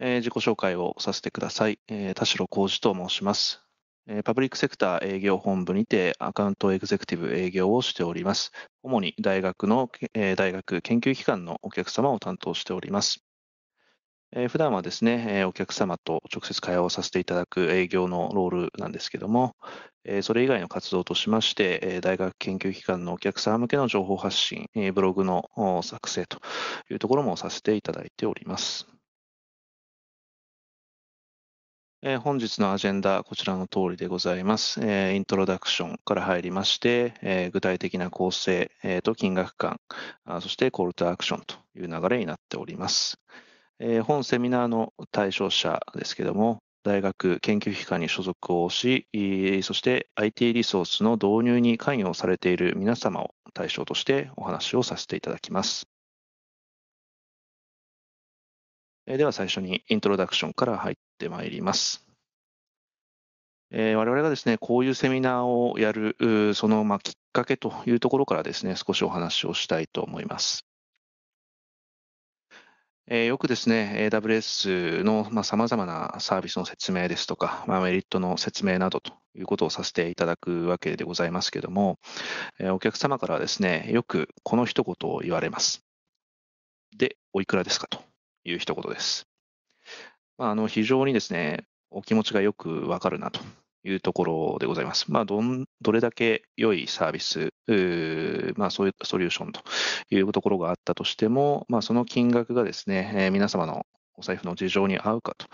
え自己紹介をさせてください。え田代浩二と申します。パブリックセクター営業本部にてアカウントエグゼクティブ営業をしております。主に大学の、大学研究機関のお客様を担当しております。えー、普段はですね、えー、お客様と直接会話をさせていただく営業のロールなんですけども、えー、それ以外の活動としまして、えー、大学研究機関のお客様向けの情報発信、えー、ブログの作成というところもさせていただいております。えー、本日のアジェンダ、こちらの通りでございます。えー、イントロダクションから入りまして、えー、具体的な構成、えー、と金額感、あそしてコールとアクションという流れになっております。えー、本セミナーの対象者ですけども、大学、研究機関に所属をし、そして IT リソースの導入に関与されている皆様を対象としてお話をさせていただきます。では最初にイントロダクションから入ってまいります。えー、我々がですね、こういうセミナーをやる、そのまあきっかけというところからですね、少しお話をしたいと思います。えよくですね、AWS のさまざ、まなサービスの説明ですとか、まメリットの説明などということをさせていただくわけでございますけども、えお客様からはですね、よくこの一言を言われます。で、おいくらですかという一言です。まあ、あの非常にですね、お気持ちがよくわかるなというところでございます。まあ、どんどれだけ良いサービス、まあ、そういうソリューションというところがあったとしても、まあ、その金額がですね、えー、皆様のお財布の事情に合うかと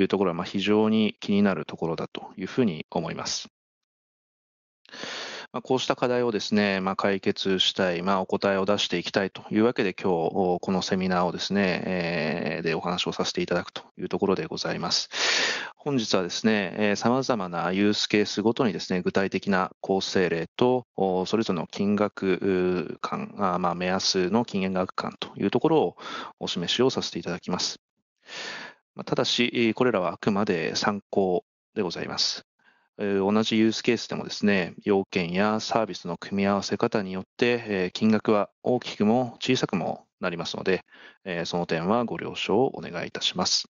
いうところは、まあ、非常に気になるところだというふうに思います。こうした課題をですね、まあ、解決したい、まあ、お答えを出していきたいというわけで、今日このセミナーをですね、えー、でお話をさせていただくというところでございます。本日はですね、さまざまなユースケースごとにですね、具体的な構成例と、それぞれの金額感、あまあ、目安の金額感というところをお示しをさせていただきます。ただし、これらはあくまで参考でございます。同じユースケースでもですね、要件やサービスの組み合わせ方によって、金額は大きくも小さくもなりますので、その点はご了承をお願いいたします。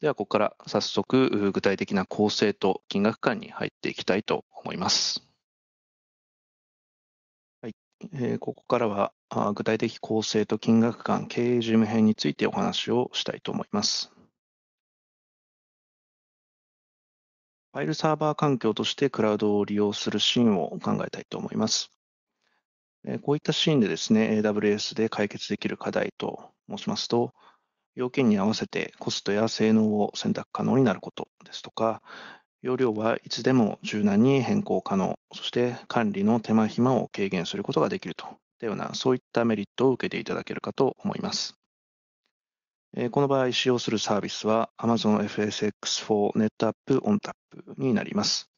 では、ここから早速、具体的な構成と金額感に入っていきたいと思います。はいえー、ここからは、具体的構成と金額感経営事務編についてお話をしたいと思います。ファイルサーバー環境としてクラウドを利用するシーンを考えたいと思います。こういったシーンでですね、AWS で解決できる課題と申しますと、要件に合わせてコストや性能を選択可能になることですとか、容量はいつでも柔軟に変更可能、そして管理の手間暇を軽減することができるとたような、そういったメリットを受けていただけるかと思います。この場合使用するサービスは Amazon FSX4 NetApp ONTAP になります。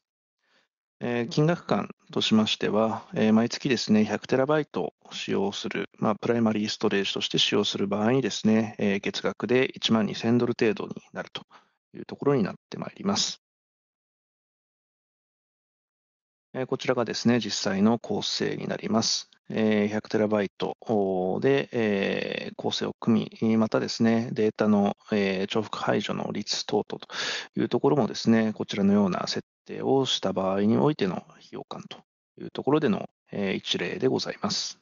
金額感としましては、毎月ですね、100TB 使用する、まあ、プライマリーストレージとして使用する場合にですね、月額で1万2000ドル程度になるというところになってまいります。こちらがですね、実際の構成になります。100TB で構成を組み、またですね、データの重複排除の率等々というところもですね、こちらのような設定をした場合においての費用感というところでの一例でございます。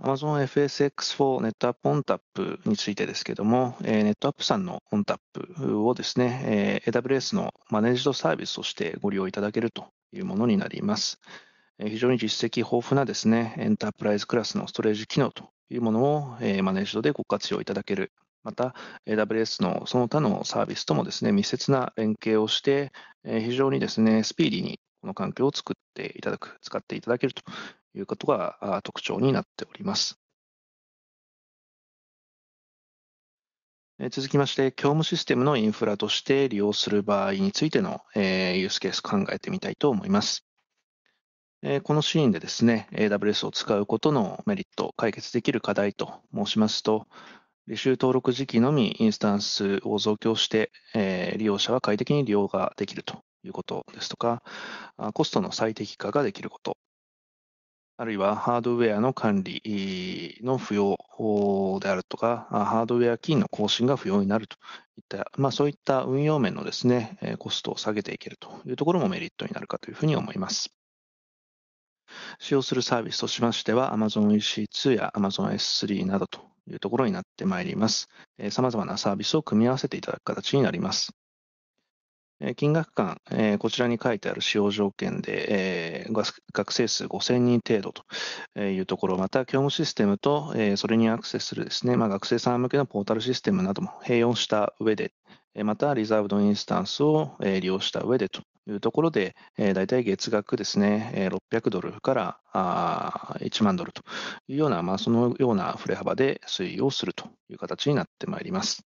AmazonFSX4 ネットアップオンタップについてですけども、えー、ネットアップさんのオンタップをですね、え AWS のマネージドサービスとしてご利用いただけるというものになります。え非常に実績豊富なですね、エンタープライズクラスのストレージ機能というものを、えマネージドでご活用いただける。また、AWS のその他のサービスともですね、密接な連携をして、え非常にですね、スピーディーにこの環境を作っていただく、使っていただけるということが特徴になっております。続きまして、業務システムのインフラとして利用する場合についての、えユースケース考えてみたいと思います。えこのシーンでですね、AWS を使うことのメリット、解決できる課題と申しますと、履修登録時期のみインスタンスを増強して、え利用者は快適に利用ができるということですとか、コストの最適化ができること、あるいはハードウェアの管理の不要であるとか、ハードウェア金の更新が不要になるといった、まあ、そういった運用面のですね、コストを下げていけるというところもメリットになるかというふうに思います。使用するサービスとしましては、Amazon EC2 や Amazon S3 などというところになってまいります。様々なサービスを組み合わせていただく形になります。金額感、こちらに書いてある使用条件で、学生数5000人程度というところ、また教務システムと、それにアクセスするですね、まあ、学生さん向けのポータルシステムなども併用した上で、またリザーブドインスタンスを利用した上でというところで、大体月額ですね、600ドルから1万ドルというような、まあ、そのような振れ幅で推移をするという形になってまいります。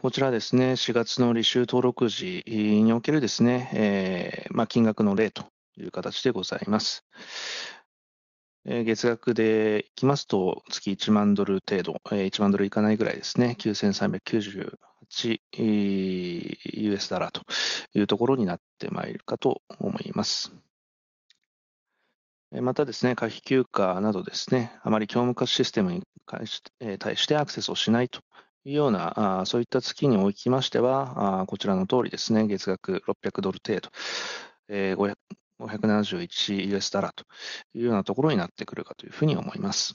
こちらですね、4月の履修登録時におけるですね、えー、まあ、金額の例という形でございます。えー、月額でいきますと、月1万ドル程度、えー、1万ドルいかないぐらいですね、9398 US ダラというところになってまいるかと思います。またですね、可否休暇などですね、あまり業務化システムに対してアクセスをしないというような、あそういった月におきましては、あこちらの通りですね、月額600ドル程度、え 571US ダラというようなところになってくるかというふうに思います。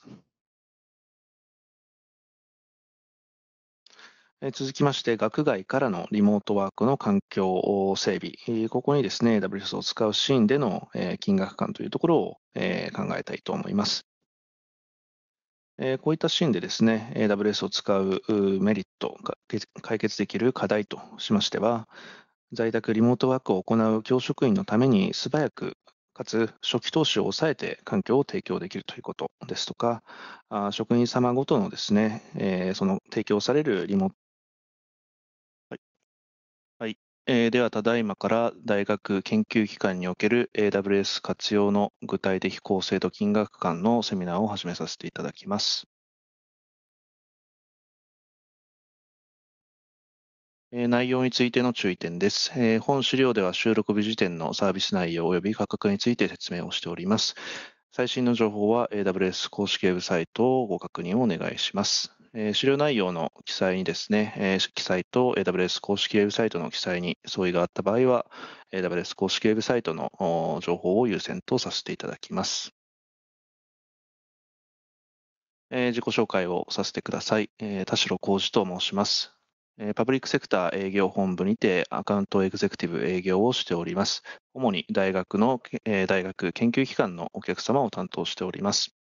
続きまして、学外からのリモートワークの環境整備、ここにですね、WS を使うシーンでの金額感というところを考えたいと思います。えこういったシーンでですね、AWS を使うメリットが解決できる課題としましては、在宅リモートワークを行う教職員のために素早くかつ初期投資を抑えて環境を提供できるということですとか、あ職員様ごとのですね、えその提供されるリモーえではただいまから大学研究機関における AWS 活用の具体的構成と金額感のセミナーを始めさせていただきます。内容についての注意点です。本資料では収録日時点のサービス内容及び価格について説明をしております。最新の情報は AWS 公式ウェブサイトをご確認をお願いします。え資料内容の記載にですね、え記載と AWS 公式ウェブサイトの記載に相違があった場合は、AWS 公式ウェブサイトの情報を優先とさせていただきます。え自己紹介をさせてください。え田代浩二と申します。パブリックセクター営業本部にてアカウントエグゼクティブ営業をしております。主に大学の、大学研究機関のお客様を担当しております。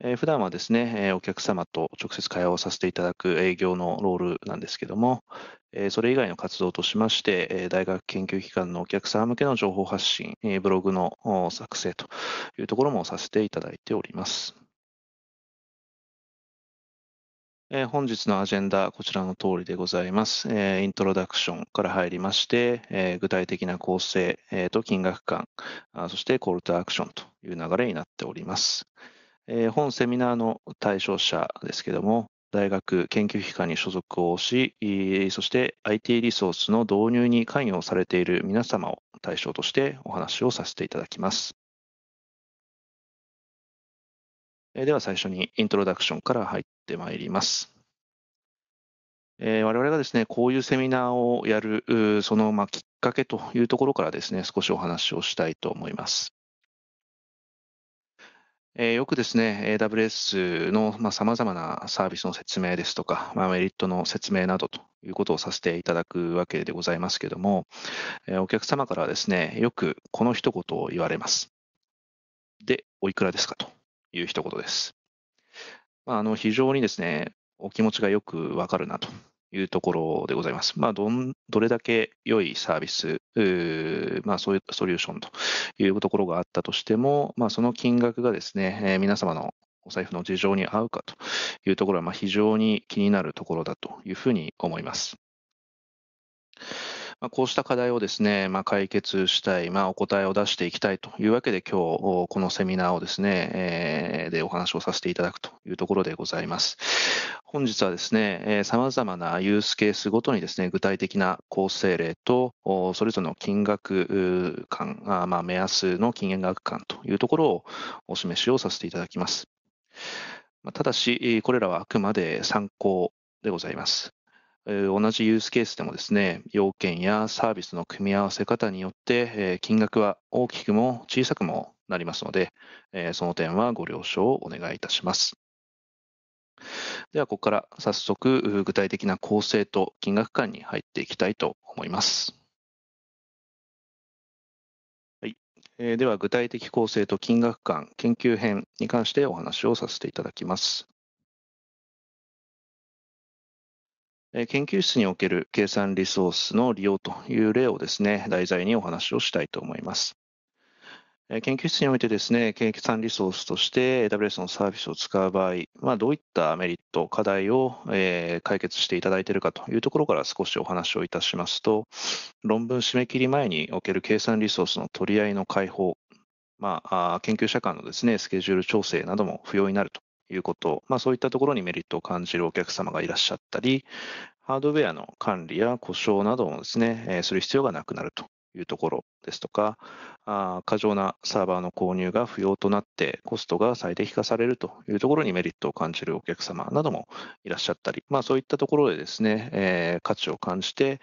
えー、普段はですね、えー、お客様と直接会話をさせていただく営業のロールなんですけども、えー、それ以外の活動としまして、えー、大学研究機関のお客様向けの情報発信、えー、ブログの作成というところもさせていただいております。えー、本日のアジェンダ、こちらの通りでございます。えー、イントロダクションから入りまして、えー、具体的な構成、えー、と金額感、あそしてコールとアクションという流れになっております。えー、本セミナーの対象者ですけども、大学、研究機関に所属をし、そして IT リソースの導入に関与されている皆様を対象としてお話をさせていただきます。では最初にイントロダクションから入ってまいります。えー、我々がですね、こういうセミナーをやる、そのまあきっかけというところからですね、少しお話をしたいと思います。えよくですね、AWS のさまざ、まなサービスの説明ですとか、まメリットの説明などということをさせていただくわけでございますけども、えお客様からはですね、よくこの一言を言われます。で、おいくらですかという一言です。まあ、あの非常にですね、お気持ちがよくわかるなというところでございます。まあ、どんどれだけ良いサービス、まあ、そういうソリューションというところがあったとしても、まあ、その金額がですね、えー、皆様のお財布の事情に合うかというところは、まあ、非常に気になるところだというふうに思います。こうした課題をですね、まあ、解決したい、まあ、お答えを出していきたいというわけで、今日このセミナーをですね、えー、でお話をさせていただくというところでございます。本日はですね、さまざまなユースケースごとにですね、具体的な構成例と、それぞれの金額感、まあ、目安の金額感というところをお示しをさせていただきます。ただし、これらはあくまで参考でございます。同じユースケースでもですね、要件やサービスの組み合わせ方によって、金額は大きくも小さくもなりますので、その点はご了承をお願いいたします。では、ここから早速、具体的な構成と金額感に入っていきたいと思います。はいえー、では、具体的構成と金額感研究編に関してお話をさせていただきます。研究室における計算リソースの利用という例をですね、題材にお話をしたいと思います。研究室においてですね、計算リソースとして AWS のサービスを使う場合、まあ、どういったメリット、課題を、え解決していただいているかというところから少しお話をいたしますと、論文締め切り前における計算リソースの取り合いの解放、まあ、研究者間のですね、スケジュール調整なども不要になるということ、まあ、そういったところにメリットを感じるお客様がいらっしゃったり、ハードウェアの管理や故障などをですね、えー、する必要がなくなるというところですとか、あ過剰なサーバーの購入が不要となって、コストが最適化されるというところにメリットを感じるお客様などもいらっしゃったり、まあ、そういったところでですね、えー、価値を感じて、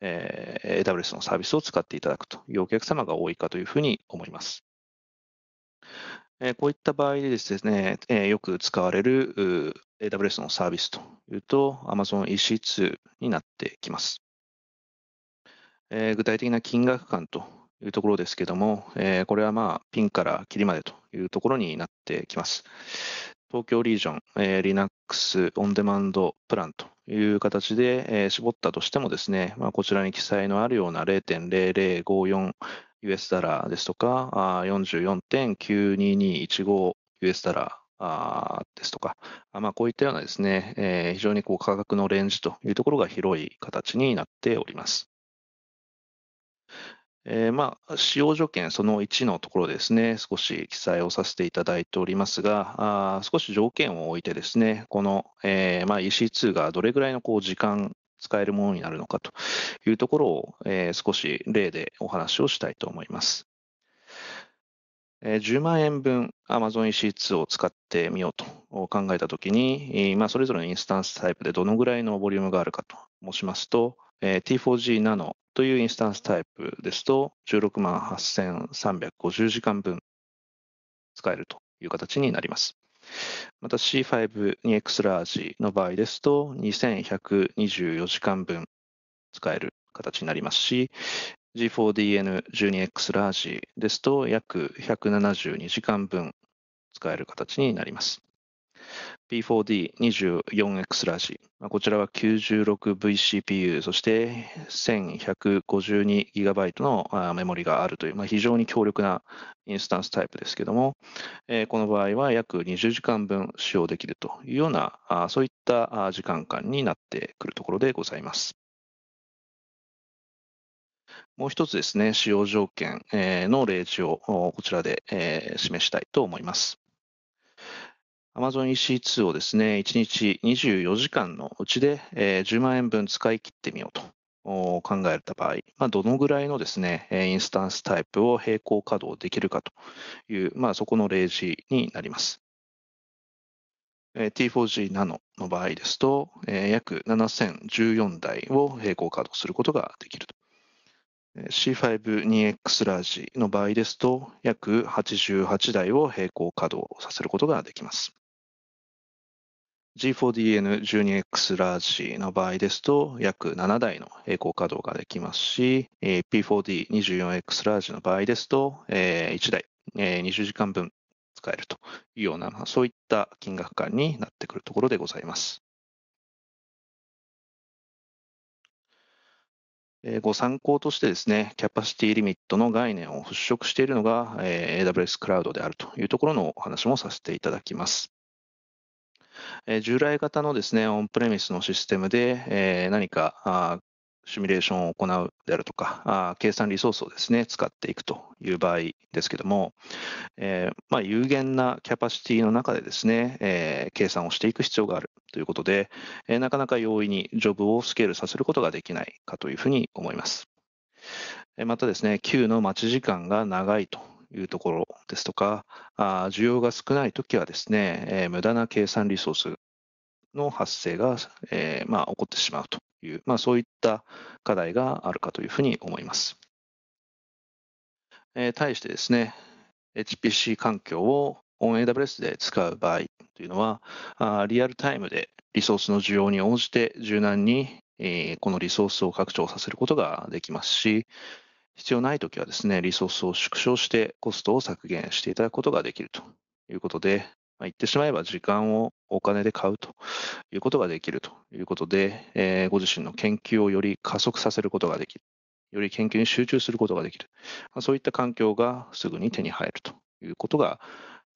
えー、AWS のサービスを使っていただくというお客様が多いかというふうに思います。こういった場合でですね、よく使われる AWS のサービスというと Amazon EC2 になってきます。具体的な金額感というところですけども、これはまあピンからキリまでというところになってきます。東京リージョン、Linux オンデマンドプランという形で、絞ったとしてもですね、こちらに記載のあるような0.0054 US ダラーですとか、44.92215 US ダラーですとか、まあ、こういったようなですね、えー、非常にこう価格のレンジというところが広い形になっております。えー、まあ、使用条件その1のところですね、少し記載をさせていただいておりますが、少し条件を置いてですね、この、えまあ、EC2 がどれぐらいのこう時間使えるものになるのかというところを、え少し例でお話をしたいと思います。10万円分 Amazon EC2 を使ってみようと考えたときに、まあ、それぞれのインスタンスタイプでどのぐらいのボリュームがあるかと申しますと、T4G ナノというインスタンスタイプですと、16万8350時間分使えるという形になります。また C5-2X ラージの場合ですと、2124時間分使える形になりますし、G4DN12X ラージですと、約172時間分使える形になります。P4D24X ラジ、こちらは 96VCPU、そして 1152GB のメモリがあるという、まあ、非常に強力なインスタンスタイプですけども、この場合は約20時間分使用できるというような、そういった時間間になってくるところでございます。もう一つですね、使用条件の例示をこちらで示したいと思います。Amazon EC2 をですね、1日24時間のうちで、え10万円分使い切ってみようと考えた場合、まあ、どのぐらいのですね、インスタンスタイプを並行稼働できるかという、まあ、そこの例示になります。T4G ナノの場合ですと、約7014台を並行稼働することができると。C5-2X ラージの場合ですと、約88台を並行稼働させることができます。G4DN12X ラージの場合ですと、約7台の平行稼働ができますし、P4D24X ラージの場合ですと、1台20時間分使えるというような、そういった金額感になってくるところでございます。ご参考としてですね、キャパシティリミットの概念を払拭しているのが AWS クラウドであるというところのお話もさせていただきます。従来型のですね、オンプレミスのシステムで何かシミュレーションを行うであるとか、計算リソースをですね、使っていくという場合ですけども、えま有限なキャパシティの中でですね、え計算をしていく必要があるということで、えなかなか容易にジョブをスケールさせることができないかというふうに思います。またですね、Q の待ち時間が長いというところですとか、あ需要が少ないときはですね、え無駄な計算リソースの発生が、えー、まあ、起こってしまうという、まあ、そういった課題があるかというふうに思います。えー、対してですね、HPC 環境を OnAWS で使う場合というのはあ、リアルタイムでリソースの需要に応じて柔軟に、えこのリソースを拡張させることができますし、必要ないときはですね、リソースを縮小してコストを削減していただくことができるということで、まあ、言ってしまえば時間をお金で買うということができるということで、えー、ご自身の研究をより加速させることができる。より研究に集中することができる。まあ、そういった環境がすぐに手に入るということが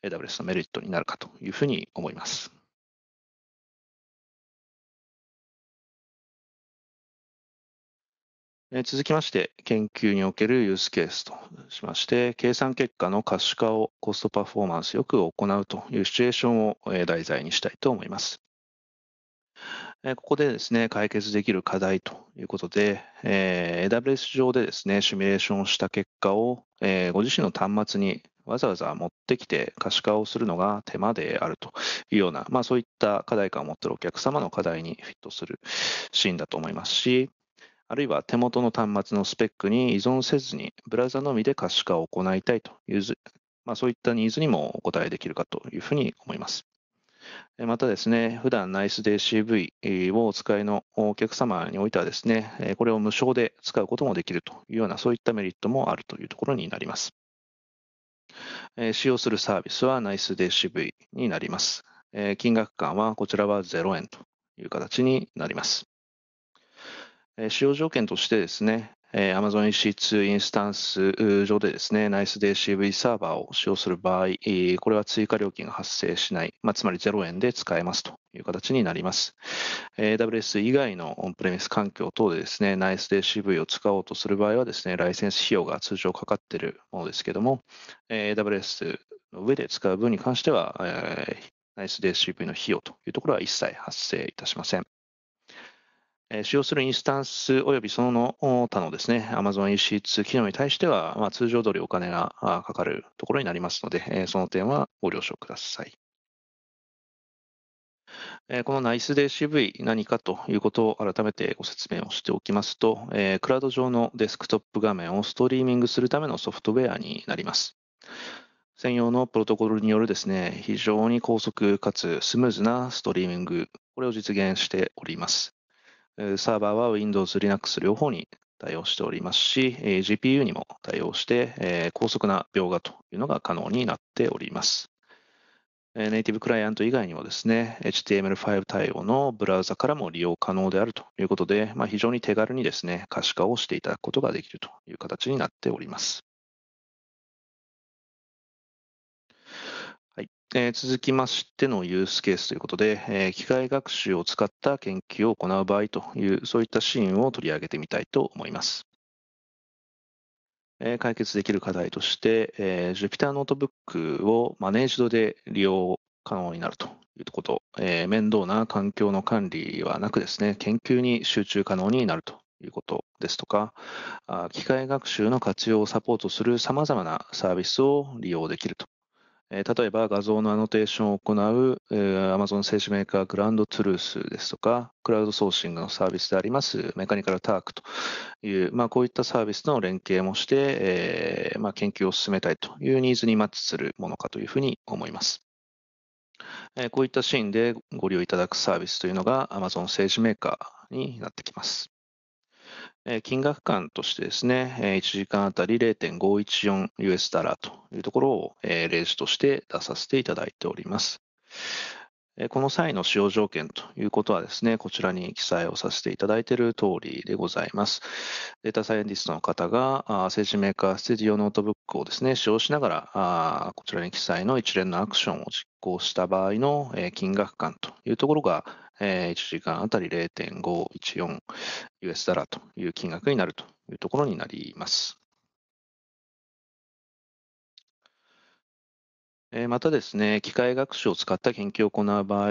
AWS のメリットになるかというふうに思います。続きまして、研究におけるユースケースとしまして、計算結果の可視化をコストパフォーマンスよく行うというシチュエーションを題材にしたいと思います。ここでですね、解決できる課題ということで、え AWS 上でですね、シミュレーションした結果を、えご自身の端末にわざわざ持ってきて可視化をするのが手間であるというような、まあ、そういった課題感を持っているお客様の課題にフィットするシーンだと思いますし、あるいは手元の端末のスペックに依存せずに、ブラウザのみで可視化を行いたいという、まあ、そういったニーズにもお答えできるかというふうに思います。またですね、普段ナイスデ CV をお使いのお客様においてはですね、これを無償で使うこともできるというような、そういったメリットもあるというところになります。使用するサービスはナイスデ CV になります。金額感はこちらは0円という形になります。使用条件としてですね、Amazon EC2 インスタンス上でですね、ナイスデイ CV サーバーを使用する場合、これは追加料金が発生しない、まあ、つまり0円で使えますという形になります。AWS 以外のオンプレミス環境等でですね、ナイスデイ CV を使おうとする場合はですね、ライセンス費用が通常かかっているものですけども、AWS の上で使う分に関しては、ナイスデイ CV の費用というところは一切発生いたしません。使用するインスタンス及びその他のですね、Amazon EC2 機能に対しては、まあ、通常通りお金がかかるところになりますので、その点はご了承ください。このナイスで CV 何かということを改めてご説明をしておきますと、クラウド上のデスクトップ画面をストリーミングするためのソフトウェアになります。専用のプロトコルによるですね、非常に高速かつスムーズなストリーミング、これを実現しております。サーバーは Windows、Linux 両方に対応しておりますし、GPU にも対応して、高速な描画というのが可能になっております。ネイティブクライアント以外にもですね、HTML5 対応のブラウザからも利用可能であるということで、まあ、非常に手軽にですね、可視化をしていただくことができるという形になっております。え続きましてのユースケースということで、え機械学習を使った研究を行う場合という、そういったシーンを取り上げてみたいと思います。え解決できる課題として、え Jupyter ノートブックをマネージドで利用可能になるということ、え面倒な環境の管理はなくですね、研究に集中可能になるということですとか、機械学習の活用をサポートするさまざまなサービスを利用できるとえ例えば画像のアノテーションを行う、え Amazon 製紙メーカーグランドトゥルースですとか、クラウドソーシングのサービスでありますメカニカルタークという、まあ、こういったサービスとの連携もして、えまあ、研究を進めたいというニーズにマッチするものかというふうに思います。えこういったシーンでご利用いただくサービスというのが Amazon 製紙メーカーになってきます。金額間としてですね、1時間あたり 0.514US ダラーというところを例示として出させていただいております。この際の使用条件ということはですね、こちらに記載をさせていただいている通りでございます。データサイエンティストの方が、政治メーカーステディオノートブックをですね、使用しながら、こちらに記載の一連のアクションを実行した場合の金額感というところが、1時間あたり0.514 US ダラという金額になるというところになります。またですね、機械学習を使った研究を行う場合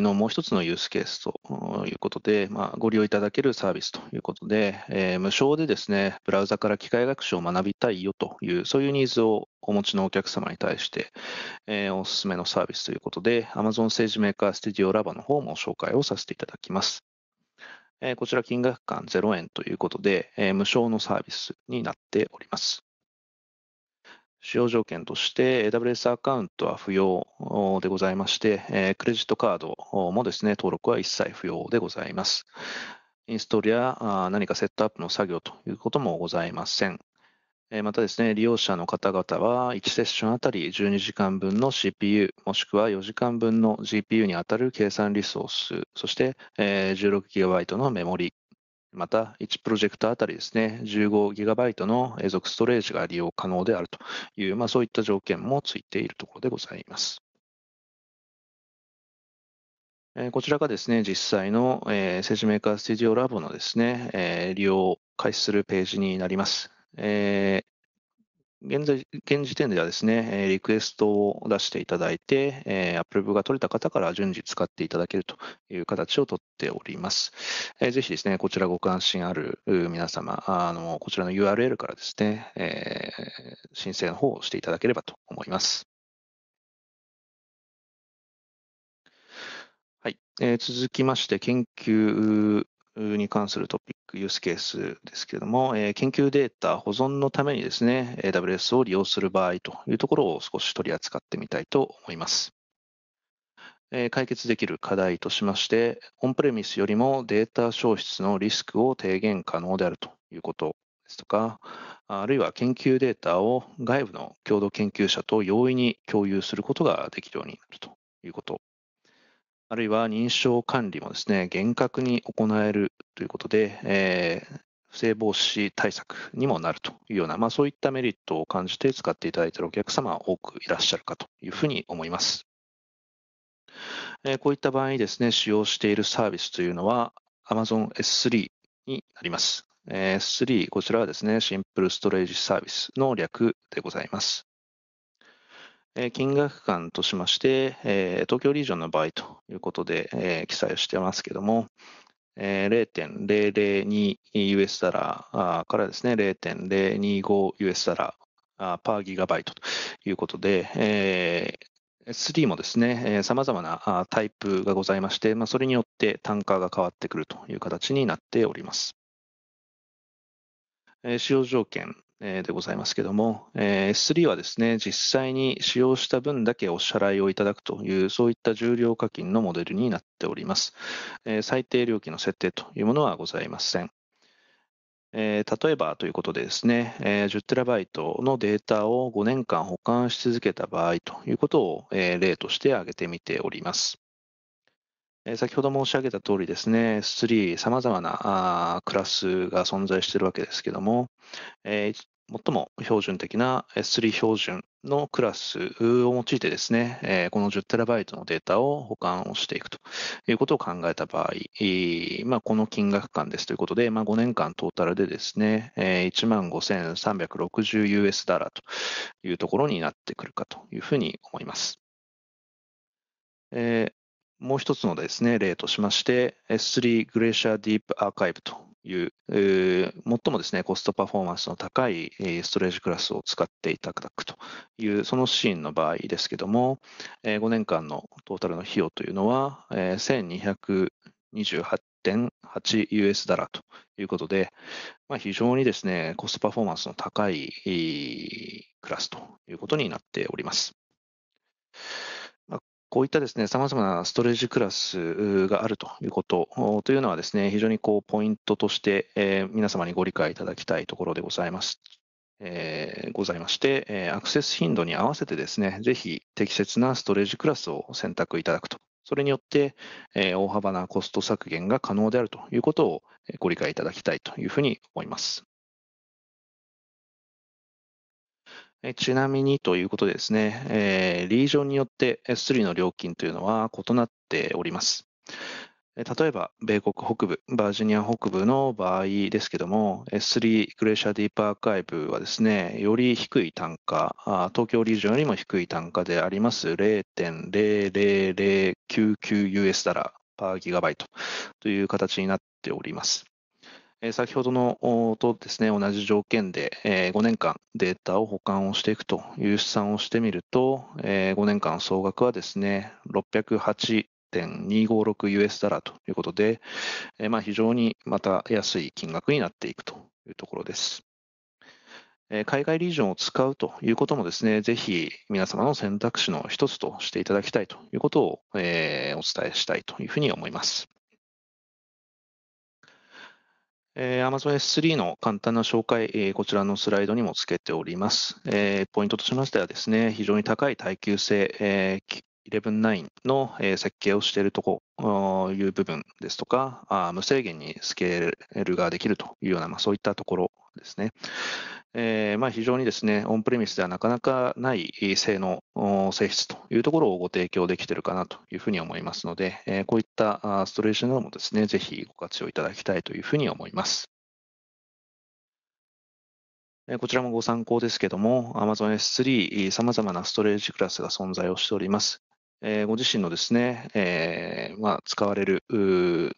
のもう一つのユースケースということで、まあ、ご利用いただけるサービスということで、えー、無償でですね、ブラウザから機械学習を学びたいよという、そういうニーズをお持ちのお客様に対して、えー、おすすめのサービスということで、Amazon 政治メーカーステディオラバの方も紹介をさせていただきます。えー、こちら金額間0円ということで、え無償のサービスになっております。使用条件として AWS アカウントは不要でございまして、クレジットカードもですね、登録は一切不要でございます。インストールや何かセットアップの作業ということもございません。またですね、利用者の方々は1セッションあたり12時間分の CPU、もしくは4時間分の GPU にあたる計算リソース、そして 16GB のメモリ、また、1プロジェクトあたりですね、15GB の永続ストレージが利用可能であるという、まあ、そういった条件もついているところでございます。こちらがですね、実際の、えー、政治メーカーステュディオラボのですね、えー、利用を開始するページになります。え現在、現時点ではですね、リクエストを出していただいて、えッアプルブが取れた方から順次使っていただけるという形をとっております。えぜひですね、こちらご関心ある皆様、あの、こちらの URL からですね、えー、申請の方をしていただければと思います。はい、え続きまして、研究に関するトピック、ユースケースですけれども、えー、研究データ保存のためにですね、AWS を利用する場合というところを少し取り扱ってみたいと思います。えー、解決できる課題としまして、オンプレミスよりもデータ消失のリスクを低減可能であるということですとか、あるいは研究データを外部の共同研究者と容易に共有することができるようになるということあるいは認証管理もですね、厳格に行えるということで、えー、不正防止対策にもなるというような、まあ、そういったメリットを感じて使っていただいているお客様は多くいらっしゃるかというふうに思います。えー、こういった場合ですね、使用しているサービスというのは Amazon S3 になります。S3、こちらはですね、シンプルストレージサービスの略でございます。金額感としまして、東京リージョンの場合ということで記載をしてますけども、0.002US ダラーからですね、0.025US ダラーパーギガバイトということで、S3 もですね、さまざまなタイプがございまして、それによって単価が変わってくるという形になっております。使用条件でございますけども、S3 はですね、実際に使用した分だけお支払いをいただくという、そういった重量課金のモデルになっております。最低料金の設定というものはございません。例えばということでですね、10TB のデータを5年間保管し続けた場合ということを例として挙げてみております。先ほど申し上げた通りですね、S3、様々なクラスが存在しているわけですけども、最も標準的な S3 標準のクラスを用いてですね、この 10TB のデータを保管をしていくということを考えた場合、まあ、この金額間ですということで、まあ、5年間トータルでですね、15,360US ダラというところになってくるかというふうに思います。もう一つのですね、例としまして、S3 グレーシ d e ディープアーカイブという、最もですね、コストパフォーマンスの高いストレージクラスを使っていただくという、そのシーンの場合ですけども、5年間のトータルの費用というのは、1228.8US ダラということで、まあ、非常にですね、コストパフォーマンスの高いクラスということになっております。こういったですね、様々なストレージクラスがあるということというのはですね、非常にこうポイントとして、えー、皆様にご理解いただきたいところでございます。えー、ございまして、えアクセス頻度に合わせてですね、ぜひ適切なストレージクラスを選択いただくと。それによって、え大幅なコスト削減が可能であるということをご理解いただきたいというふうに思います。ちなみにということでですね、えー、リージョンによって S3 の料金というのは異なっております。例えば、米国北部、バージニア北部の場合ですけども、S3 グレーシャディープアーカイブはですね、より低い単価、東京リージョンよりも低い単価であります、0.00099US ダラーパーギガバイトという形になっております。先ほどのとですね、同じ条件で、5年間データを保管をしていくという試算をしてみると、5年間総額はですね、608.256US ダラということで、まあ、非常にまた安い金額になっていくというところです。海外リージョンを使うということもですね、ぜひ皆様の選択肢の一つとしていただきたいということを、えお伝えしたいというふうに思います。えー、Amazon S3 の簡単な紹介、えこちらのスライドにもつけております。えポイントとしましてはですね、非常に高い耐久性、え11.9の、え設計をしているという部分ですとか、あ無制限にスケールができるというような、まあ、そういったところですね。えーまあ、非常にですね、オンプレミスではなかなかない性能、性質というところをご提供できているかなというふうに思いますので、えー、こういったストレージなどもですね、ぜひご活用いただきたいというふうに思います。こちらもご参考ですけども、Amazon S3、様々なストレージクラスが存在をしております。えご自身のですね、えー、まあ、使われる、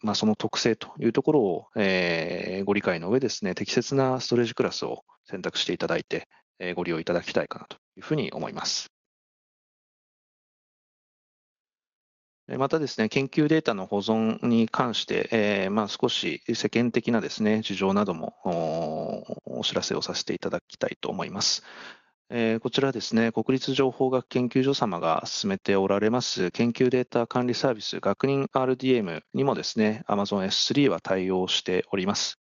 まあ、その特性というところを、えー、ご理解の上ですね、適切なストレージクラスを選択していただいて、えご利用いただきたいかなというふうに思います。またですね、研究データの保存に関して、えー、まあ、少し世間的なですね、事情などもお知らせをさせていただきたいと思います。えこちらですね、国立情報学研究所様が進めておられます研究データ管理サービス学認 RDM にもですね、Amazon S3 は対応しております。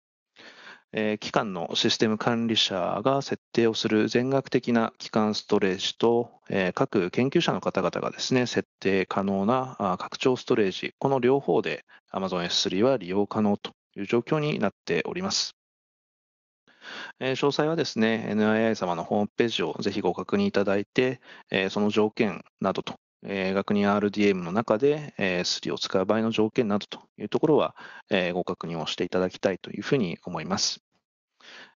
え機関のシステム管理者が設定をする全額的な機関ストレージと、え各研究者の方々がですね、設定可能なあ拡張ストレージ、この両方で Amazon S3 は利用可能という状況になっております。え詳細はですね、NII 様のホームページをぜひご確認いただいて、えその条件などと、え学年 RDM の中で、えー、を使う場合の条件などというところは、えご確認をしていただきたいというふうに思います。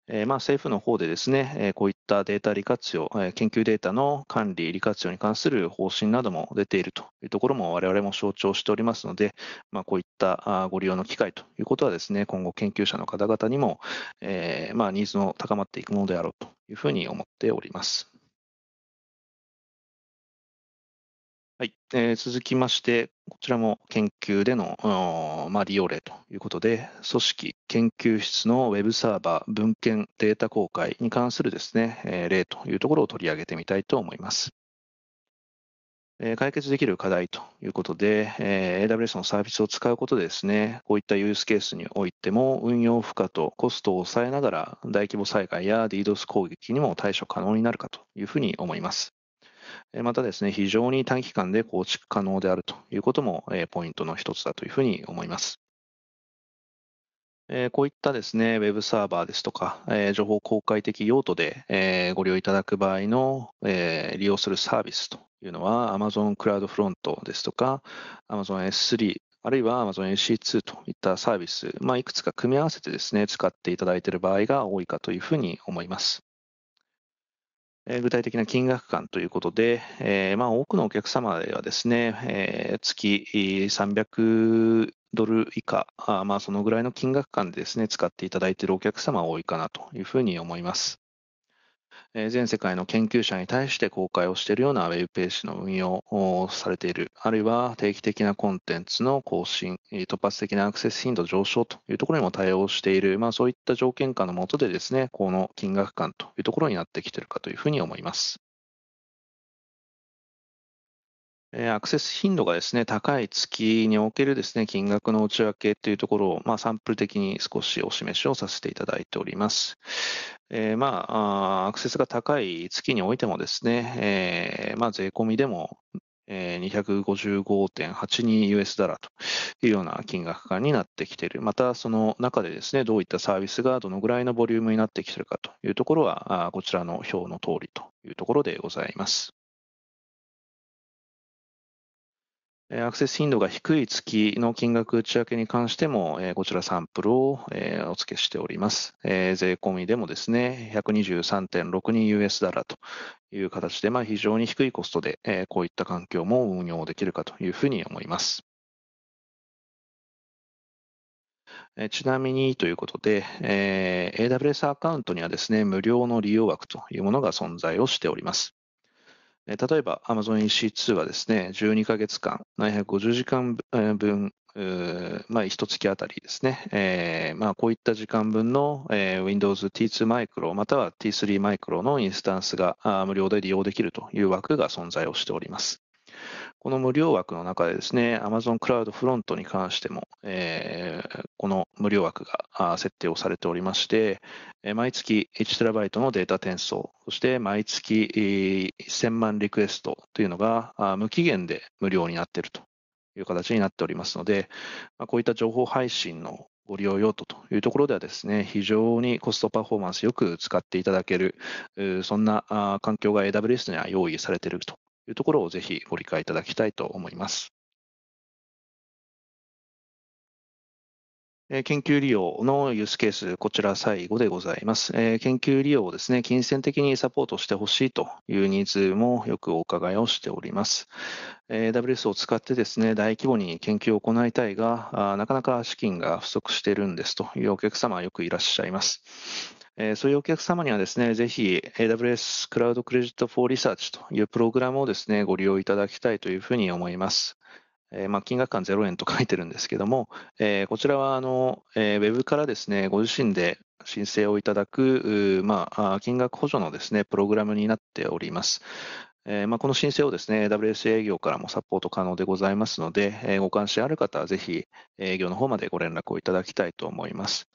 えまあ、政府の方でですね、えこういったデータ利活用、え研究データの管理、利活用に関する方針なども出ているというところも我々も象徴しておりますので、まあ、こういったご利用の機会ということはですね、今後研究者の方々にも、えまあ、ニーズの高まっていくものであろうというふうに思っております。はい、えー、続きまして、こちらも研究での、まあ、利用例ということで、組織、研究室のウェブサーバー、文献、データ公開に関するですね、えー、例というところを取り上げてみたいと思います。え解決できる課題ということで、え AWS のサービスを使うことでですね、こういったユースケースにおいても運用負荷とコストを抑えながら大規模災害や DDoS 攻撃にも対処可能になるかというふうに思います。またですね、非常に短期間で構築可能であるということも、えポイントの一つだというふうに思います。えこういったですね、ウェブサーバーですとか、え情報公開的用途で、えご利用いただく場合の、え利用するサービスというのは Amazon クラウドフロントですとか Amazon S3 あるいは Amazon EC2 といったサービス、まあ、いくつか組み合わせてですね、使っていただいている場合が多いかというふうに思います。具体的な金額感ということで、えー、まあ、多くのお客様ではですね、えー、月300ドル以下、あまあ、そのぐらいの金額感でですね、使っていただいているお客様は多いかなというふうに思います。全世界の研究者に対して公開をしているようなウェブページの運用をされている、あるいは定期的なコンテンツの更新、突発的なアクセス頻度上昇というところにも対応している、まあ、そういった条件下のもとでですね、この金額感というところになってきているかというふうに思います。アクセス頻度がですね、高い月におけるですね、金額の内訳というところを、まあ、サンプル的に少しお示しをさせていただいております。えー、まあ、アクセスが高い月においてもですね、えー、まあ、税込みでも、え 255.82US ダラというような金額感になってきている。また、その中でですね、どういったサービスがどのぐらいのボリュームになってきているかというところは、こちらの表の通りというところでございます。アクセス頻度が低い月の金額内訳に関しても、こちらサンプルをお付けしております。税込みでもですね、123.62US ダラという形で、まあ、非常に低いコストで、こういった環境も運用できるかというふうに思います。ちなみにということで、AWS アカウントにはですね、無料の利用枠というものが存在をしております。例えば Amazon EC2 はですね、12ヶ月間、750時間分、まあ、一月あたりですね、えーまあ、こういった時間分の、えー、Windows T2 マイクロまたは T3 マイクロのインスタンスが無料で利用できるという枠が存在をしております。この無料枠の中でですね、Amazon クラウドフロントに関しても、えー、この無料枠が設定をされておりまして、毎月 1TB のデータ転送、そして毎月1000万リクエストというのが無期限で無料になっているという形になっておりますので、こういった情報配信のご利用用途というところではですね、非常にコストパフォーマンスよく使っていただける、そんな環境が AWS には用意されているというところをぜひご理解いただきたいと思います。研究利用のユースケース、こちら最後でございます。研究利用をですね、金銭的にサポートしてほしいというニーズもよくお伺いをしております。AWS を使ってですね、大規模に研究を行いたいが、なかなか資金が不足しているんですというお客様はよくいらっしゃいます。えそういうお客様にはですね、ぜひ AWS クラウドクレジットフォーリサーチというプログラムをですね、ご利用いただきたいというふうに思います。えまあ、金額感0円と書いてるんですけども、えこちらはあの、えー、ウェブからですね、ご自身で申請をいただく、まあ、金額補助のですね、プログラムになっております。えまあ、この申請をですね、AWS 営業からもサポート可能でございますので、えご関心ある方はぜひ営業の方までご連絡をいただきたいと思います。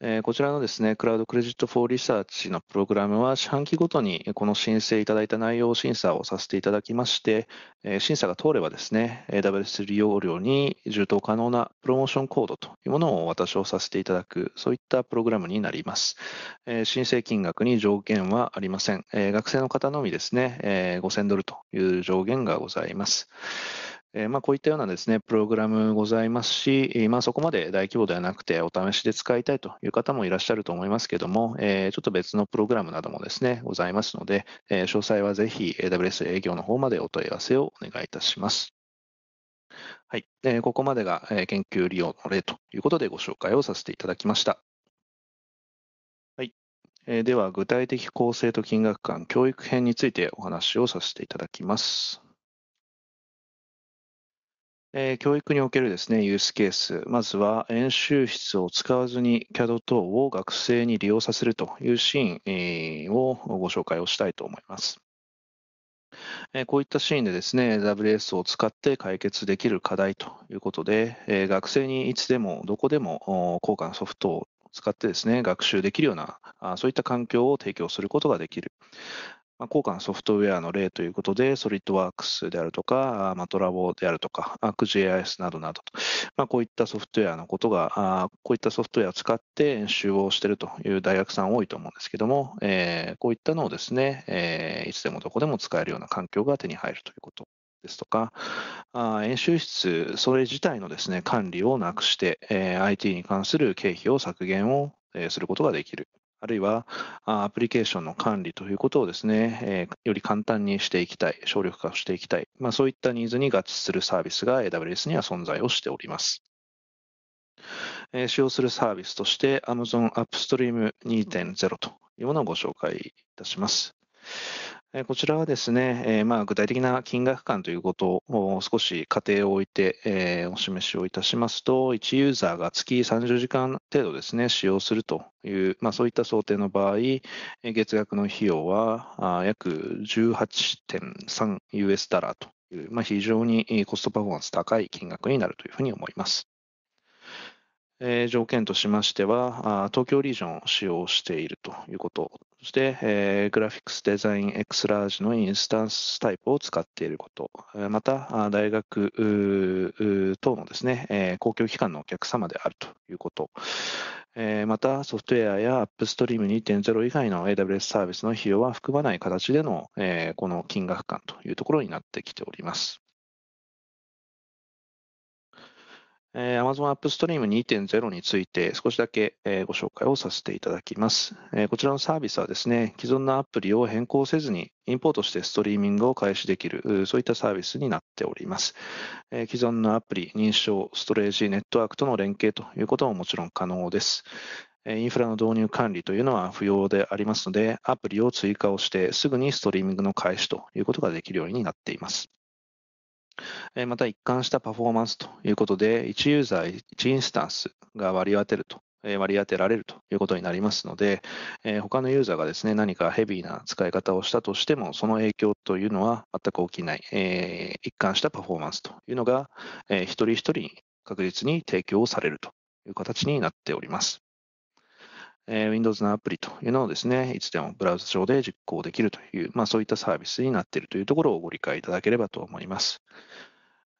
えこちらのですね、クラウドクレジットフォーリサーチのプログラムは、四半期ごとにこの申請いただいた内容審査をさせていただきまして、え審査が通ればですね、AWS 利用料に充当可能なプロモーションコードというものをお渡しをさせていただく、そういったプログラムになります。え申請金額に上限はありません。え学生の方のみですね、え5000ドルという上限がございます。えまあ、こういったようなですね、プログラムございますし、まあ、そこまで大規模ではなくて、お試しで使いたいという方もいらっしゃると思いますけども、えちょっと別のプログラムなどもですね、ございますので、え詳細はぜひ AWS 営業の方までお問い合わせをお願いいたします。はい、えここまでが研究利用の例ということでご紹介をさせていただきました。はい、えでは、具体的構成と金額間教育編についてお話をさせていただきます。え教育におけるですね、ユースケース。まずは演習室を使わずに CAD 等を学生に利用させるというシーンをご紹介をしたいと思います。こういったシーンでですね、WS を使って解決できる課題ということで、学生にいつでもどこでも効果のソフトを使ってですね、学習できるような、そういった環境を提供することができる。まあ、高価なソフトウェアの例ということで、ソリッドワークスであるとか、マトラボであるとか、ArcGIS などなどと、まあ、こういったソフトウェアのことが、あこういったソフトウェアを使って演習をしているという大学さん多いと思うんですけども、えー、こういったのをですね、えー、いつでもどこでも使えるような環境が手に入るということ。ですとか、あ演習室、それ自体のですね管理をなくして、え IT に関する経費を削減を、えすることができるあるいはアプリケーションの管理ということをですね、より簡単にしていきたい、省力化していきたい、まあ、そういったニーズに合致するサービスが AWS には存在をしております。使用するサービスとして Amazon Upstream 2.0というものをご紹介いたします。こちらはですね、えー、まあ具体的な金額感ということを少し仮定を置いて、えー、お示しをいたしますと、1ユーザーが月30時間程度ですね、使用するという、まあ、そういった想定の場合、月額の費用は約 18.3US ダラーという、まあ、非常にコストパフォーマンス高い金額になるというふうに思います。え条件としましては、東京リージョンを使用しているということそして、えー、グラフィックスデザイン X ラージのインスタンスタイプを使っていること、また、大学等のですね、えー、公共機関のお客様であるということ、えー、また、ソフトウェアやアップストリーム2.0以外の AWS サービスの費用は含まない形での、えー、この金額感というところになってきております。え Amazon App Stream 2.0について少しだけ、えご紹介をさせていただきます、えこちらのサービスはですね、既存のアプリを変更せずにインポートしてストリーミングを開始できる、そういったサービスになっております。え既存のアプリ、認証、ストレージ、ネットワークとの連携ということももちろん可能です。インフラの導入管理というのは不要でありますので、アプリを追加をしてすぐにストリーミングの開始ということができるようになっています。また一貫したパフォーマンスということで、1ユーザー1インスタンスが割り当てると。割り当てられるということになりますので、他のユーザーがですね、何かヘビーな使い方をしたとしても、その影響というのは全く起きない、一貫したパフォーマンスというのが、一人一人に確実に提供をされるという形になっております。え Windows のアプリというのをですね、いつでもブラウザ上で実行できるという、まあ、そういったサービスになっているというところをご理解いただければと思います。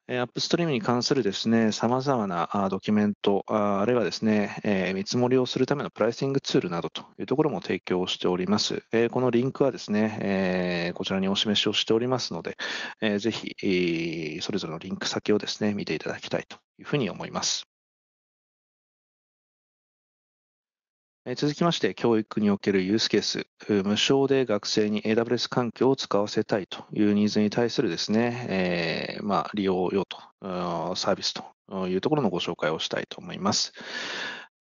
AppStream に関するですね、様々なドキュメント、あるいはですね、え見積もりをするためのプライシングツールなどというところも提供しております。えこのリンクはですね、えこちらにお示しをしておりますので、えー、ぜひ、それぞれのリンク先をですね、見ていただきたいというふうに思います。続きまして、教育におけるユースケース、無償で学生に AWS 環境を使わせたいというニーズに対するですね、えー、まあ、利用用途、サービスというところのご紹介をしたいと思います。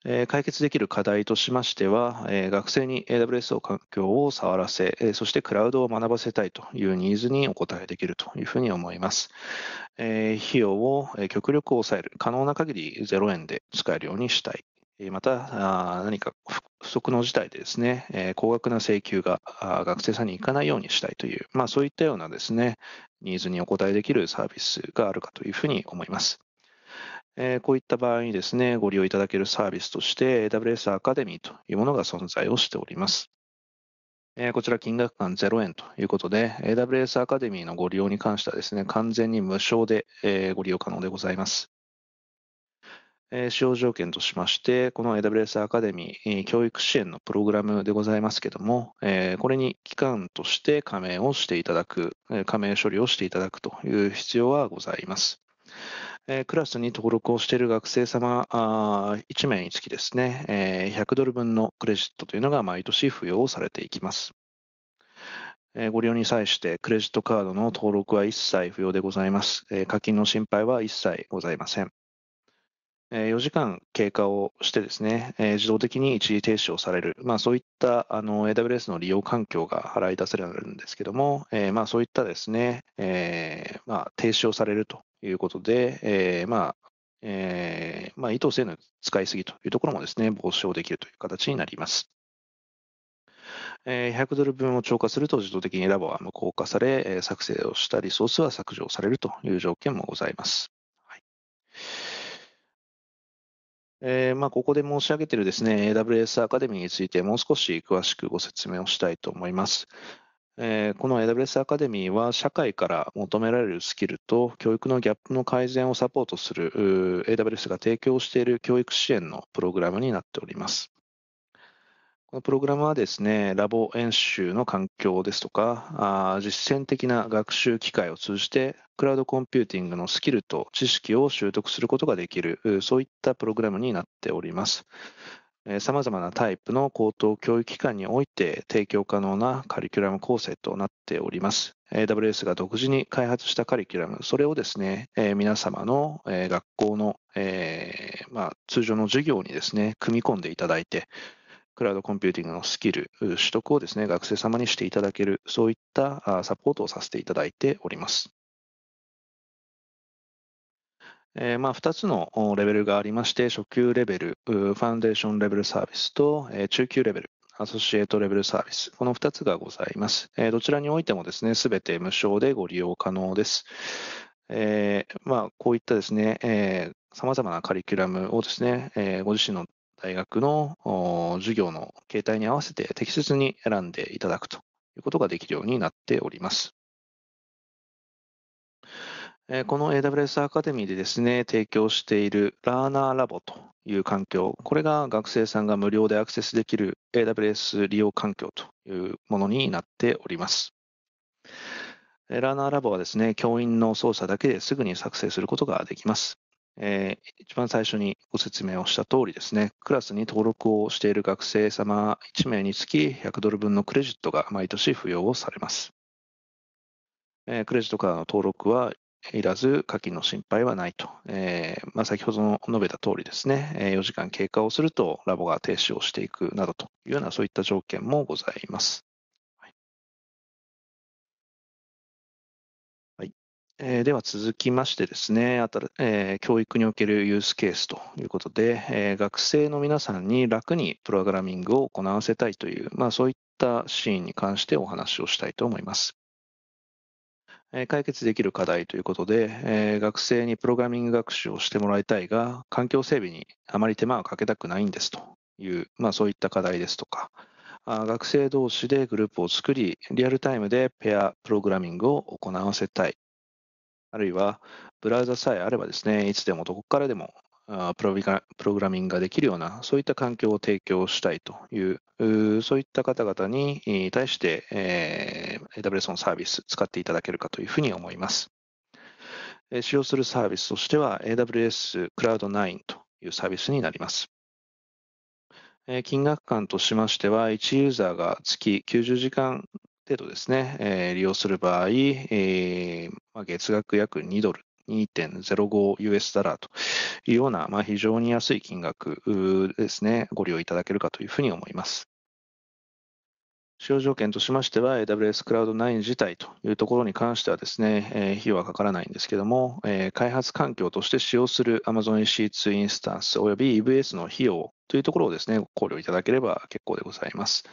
え解決できる課題としましては、え学生に AWS を環境を触らせ、えそしてクラウドを学ばせたいというニーズにお答えできるというふうに思います。え費用を極力抑える、可能な限り0円で使えるようにしたい、また何か不測の事態でですね、え高額な請求が学生さんに行かないようにしたいという、まあ、そういったようなですね、ニーズにお応えできるサービスがあるかというふうに思います。えこういった場合にですね、ご利用いただけるサービスとして AWS アカデミーというものが存在をしております。えこちら金額間0円ということで、AWS アカデミーのご利用に関してはですね、完全に無償で、えご利用可能でございます。使用条件としまして、この AWS アカデミー教育支援のプログラムでございますけども、これに機関として加盟をしていただく、加盟処理をしていただくという必要はございます。クラスに登録をしている学生様1名につきですね、100ドル分のクレジットというのが毎年付与をされていきます。ご利用に際して、クレジットカードの登録は一切不要でございます。課金の心配は一切ございません。4時間経過をしてですね、自動的に一時停止をされる、まあ、そういったあの AWS の利用環境が払い出せるんですけども、まあそういったですね、まあ停止をされるということで、まあまあ意図せぬ使いすぎというところもですね、防止をできるという形になります。100ドル分を超過すると自動的にラボは無効化され、作成をしたリソースは削除されるという条件もございます。えー、まあ、ここで申し上げているですね、AWS アカデミーについてもう少し詳しくご説明をしたいと思います。えー、この AWS アカデミーは社会から求められるスキルと教育のギャップの改善をサポートする AWS が提供している教育支援のプログラムになっております。このプログラムはですね、ラボ演習の環境ですとか、実践的な学習機会を通じて、クラウドコンピューティングのスキルと知識を習得することができる、そういったプログラムになっております。さまざまなタイプの高等教育機関において提供可能なカリキュラム構成となっております。AWS が独自に開発したカリキュラム、それをですね、皆様の、学校の、まあ、通常の授業にですね、組み込んでいただいて、クラウドコンピューティングのスキル、取得をですね、学生様にしていただける、そういったサポートをさせていただいております。えー、まあ2つのレベルがありまして、初級レベル、ファンデーションレベルサービスと、え中級レベル、アソシエートレベルサービス、この2つがございます。えどちらにおいてもですね、すべて無償でご利用可能です。えー、まあ、こういったですね、えー様々なカリキュラムをですね、えご自身の大学の授業の形態に合わせて適切に選んでいただくということができるようになっております。この AWS アカデミーでですね、提供しているラーナーラボという環境、これが学生さんが無料でアクセスできる AWS 利用環境というものになっております。ラーナーラボはですね、教員の操作だけですぐに作成することができます。えー、一番最初にご説明をした通りですね、クラスに登録をしている学生様1名につき100ドル分のクレジットが毎年付与をされます。えー、クレジットからの登録はいらず、課金の心配はないと。えー、まあ、先ほどの述べた通りですね、え4時間経過をするとラボが停止をしていくなどというようなそういった条件もございます。えー、では続きましてですね、あたえー、教育におけるユースケースということで、えー、学生の皆さんに楽にプログラミングを行わせたいという、まあ、そういったシーンに関してお話をしたいと思います。え解決できる課題ということで、えー、学生にプログラミング学習をしてもらいたいが、環境整備にあまり手間はかけたくないんですという、まあ、そういった課題ですとか、学生同士でグループを作り、リアルタイムでペアプログラミングを行わせたいあるいはブラウザさえあればですね、いつでもどこからでもプロプログラミングができるような、そういった環境を提供したいという、そういった方々に対して、えー、AWS のサービス使っていただけるかというふうに思います。使用するサービスとしては AWS Cloud 9というサービスになります。金額感としましては、1ユーザーが月90時間程度ですね、えー、利用する場合、えー、まあ、月額約2ドル。2.05US ダラーというような、まあ、非常に安い金額ですね、ご利用いただけるかというふうに思います。使用条件としましては、AWS Cloud 9自体というところに関してはですね、えー、費用はかからないんですけども、えー、開発環境として使用する Amazon EC2 インスタンスおよび EVS の費用というところをですね、考慮いただければ結構でございます。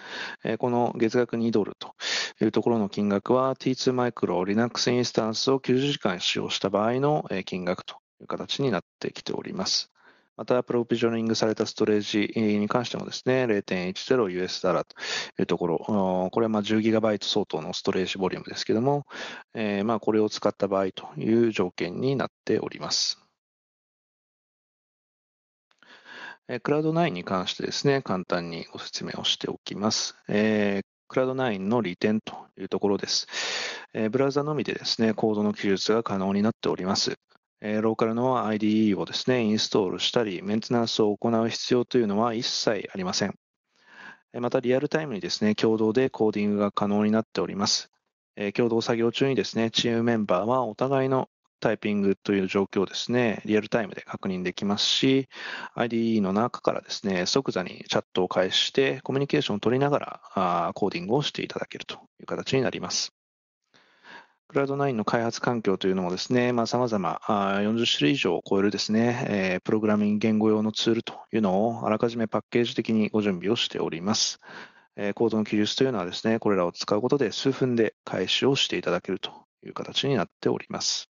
えこの月額2ドルというところの金額は T2 マイクロ Linux インスタンスを90時間使用した場合の金額という形になってきております。また、プロビジョニングされたストレージに関してもですね、0.10US ダラというところ、これはま 10GB 相当のストレージボリュームですけども、えまこれを使った場合という条件になっております。クラウド9に関してですね、簡単にご説明をしておきます。えー、クラウド9の利点というところです。えー、ブラウザのみでですね、コードの記述が可能になっております。えー、ローカルの IDE をですね、インストールしたり、メンテナンスを行う必要というのは一切ありません。また、リアルタイムにですね、共同でコーディングが可能になっております。え共同作業中にですね、チームメンバーはお互いのタイピングという状況をですね、リアルタイムで確認できますし、IDE の中からですね、即座にチャットを返して、コミュニケーションを取りながら、あコーディングをしていただけるという形になります。クラウド9の開発環境というのもですね、まあ、様々、40種類以上を超えるですね、えプログラミング言語用のツールというのをあらかじめパッケージ的にご準備をしております。えコードの記述というのはですね、これらを使うことで数分で開始をしていただけるという形になっております。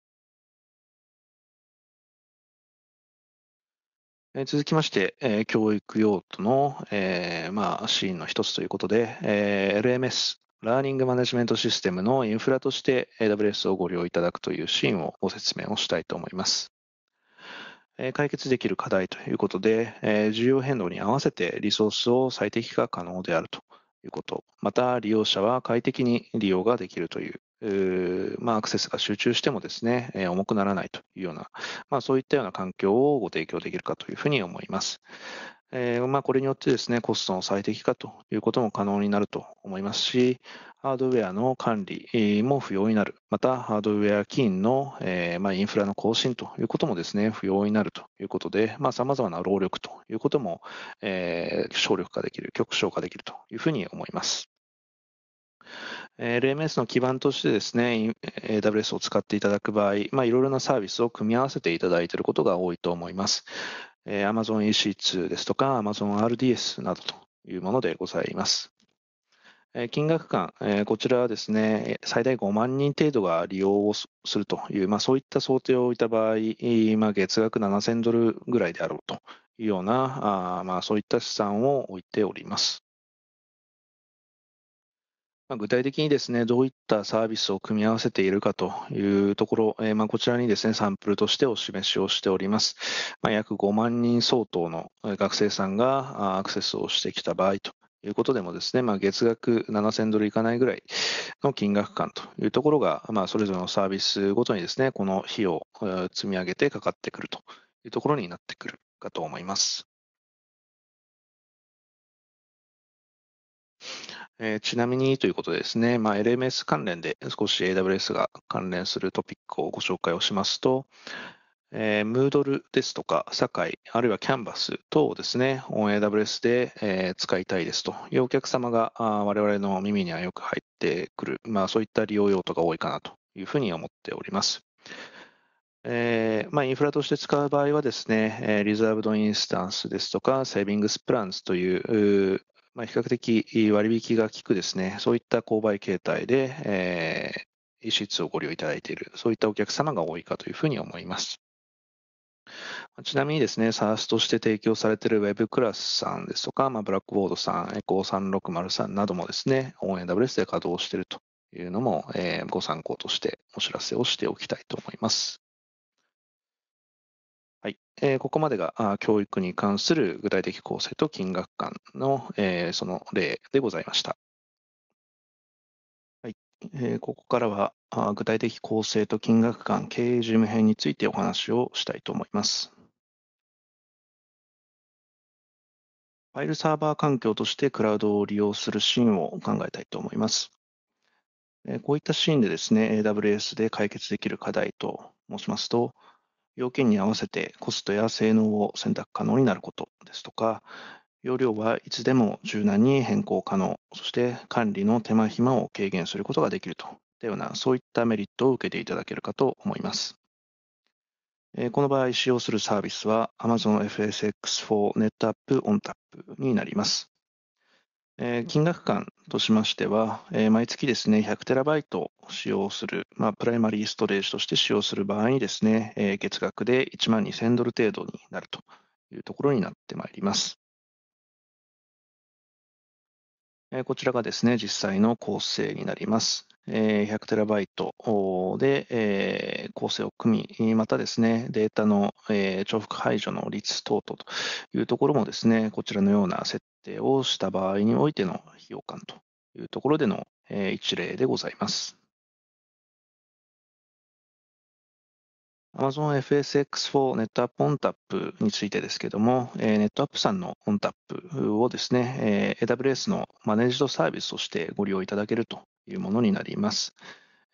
え続きまして、え教育用途の、えー、まあ、シーンの一つということで、えー、LMS、ラーニングマネジメントシステムのインフラとして AWS をご利用いただくというシーンをご説明をしたいと思います。え解決できる課題ということで、え需要変動に合わせてリソースを最適化可能であるということ、また利用者は快適に利用ができるというまあ、アクセスが集中してもですね、え重くならないというような、まあ、そういったような環境をご提供できるかというふうに思います。えー、まあ、これによってですね、コストの最適化ということも可能になると思いますし、ハードウェアの管理も不要になる。また、ハードウェア基金の、えー、まあ、インフラの更新ということもですね、不要になるということで、まあ、様々な労力ということも、えー、省力化できる、極小化できるというふうに思います。LMS の基盤としてですね、AWS を使っていただく場合、まあ、いろいろなサービスを組み合わせていただいていることが多いと思います。え Amazon EC2 ですとか Amazon RDS などというものでございます。え金額感、えこちらはですね、最大5万人程度が利用をするという、まあ、そういった想定を置いた場合、まあ、月額7000ドルぐらいであろうというような、あまあ、そういった試算を置いております。具体的にですね、どういったサービスを組み合わせているかというところ、えー、まあ、こちらにですね、サンプルとしてお示しをしております。まあ、約5万人相当の学生さんがアクセスをしてきた場合ということでもですね、まあ、月額7000ドルいかないぐらいの金額感というところが、まあ、それぞれのサービスごとにですね、この費用を積み上げてかかってくるというところになってくるかと思います。えー、ちなみにということでですね、まあ、LMS 関連で少し AWS が関連するトピックをご紹介をしますと、えー、ドルですとか、サカイ、あるいはキャンバス等をですね、オン a w s で、えー、使いたいですというお客様があ我々の耳にはよく入ってくる、まあ、そういった利用用途が多いかなというふうに思っております。えーまあ、インフラとして使う場合はですね、リザーブドインスタンスですとか、セービングスプランズというまあ、比較的割引が効くですね、そういった購買形態で、えー、一室をご利用いただいている、そういったお客様が多いかというふうに思います。ちなみにですね、SARS として提供されている Web クラスさんですとか、まあ、ブラックボードさん、エコー360さんなどもですね、ONWS で稼働しているというのも、えー、ご参考としてお知らせをしておきたいと思います。はい、えー、ここまでが教育に関する具体的構成と金額感の、えー、その例でございました。はい、えー、ここからは具体的構成と金額感経営事務編についてお話をしたいと思います。ファイルサーバー環境としてクラウドを利用するシーンを考えたいと思います。こういったシーンでですね、AWS で解決できる課題と申しますと、要件に合わせてコストや性能を選択可能になることですとか、容量はいつでも柔軟に変更可能、そして管理の手間暇を軽減することができるといったような、そういったメリットを受けていただけるかと思います。この場合、使用するサービスは Amazon FSX4 NetApp OnTap になります。金額感としましては、毎月ですね、1 0 0イト使用する、まあ、プライマリーストレージとして使用する場合にですね、月額で1万2000ドル程度になるというところになってまいります。こちらがですね、実際の構成になります。100TB で構成を組み、またですね、データの重複排除の率等々というところもですね、こちらのような設定をした場合においての費用感というところでの一例でございます。Amazon FSX4 ネットアップオンタップについてですけども、えー、ネットアップさんのオンタップをですね、えー、AWS のマネージドサービスとしてご利用いただけるというものになります。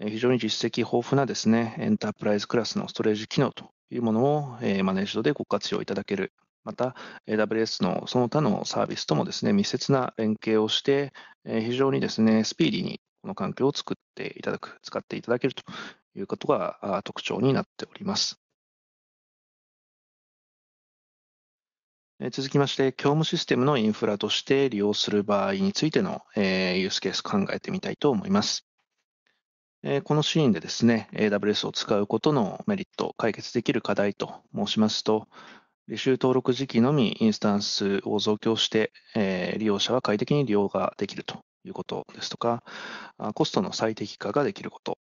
えー、非常に実績豊富なですね、エンタープライズクラスのストレージ機能というものを、えー、マネージドでご活用いただける。また、AWS のその他のサービスともですね、密接な連携をして、えー、非常にですね、スピーディーにの環境を作っていただく、使っていただけるということが特徴になっております。続きまして、業務システムのインフラとして利用する場合についての、えユースケース考えてみたいと思います。えこのシーンでですね、AWS を使うことのメリット、解決できる課題と申しますと、履修登録時期のみインスタンスを増強して、え利用者は快適に利用ができるということですとか、コストの最適化ができること、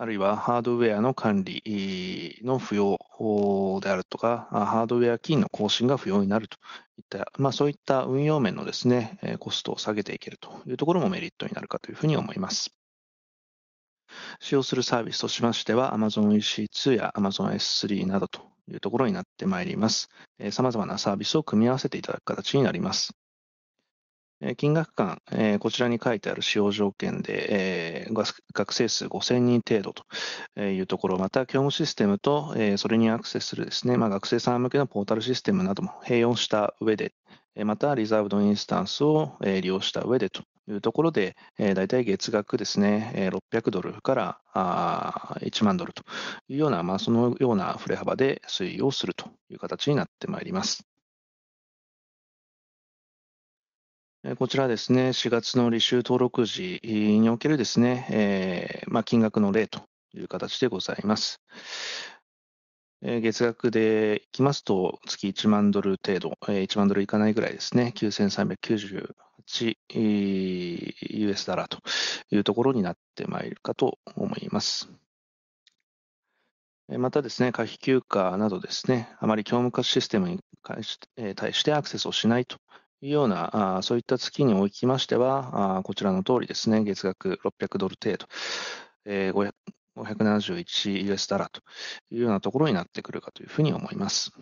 あるいはハードウェアの管理の不要であるとか、ハードウェア金の更新が不要になるといった、まあ、そういった運用面のですね、コストを下げていけるというところもメリットになるかというふうに思います。使用するサービスとしましては、Amazon EC2 や Amazon S3 などというところになってまいります。様々なサービスを組み合わせていただく形になります。金額感、こちらに書いてある使用条件で、学生数5000人程度というところ、また業務システムと、それにアクセスするですね、まあ、学生さん向けのポータルシステムなども併用した上で、またリザーブドインスタンスを利用した上でというところで、大体月額ですね、600ドルから1万ドルというような、まあ、そのような振れ幅で推移をするという形になってまいります。こちらですね、4月の履修登録時におけるですね、えー、まあ、金額の例という形でございます。え月額でいきますと、月1万ドル程度、え1万ドルいかないぐらいですね、9398 US ダラというところになってまいるかと思います。またですね、可否休暇などですね、あまり教務化システムに対してアクセスをしないというような、あそういった月におきましては、あこちらの通りですね、月額600ドル程度、え 571US ダラというようなところになってくるかというふうに思います。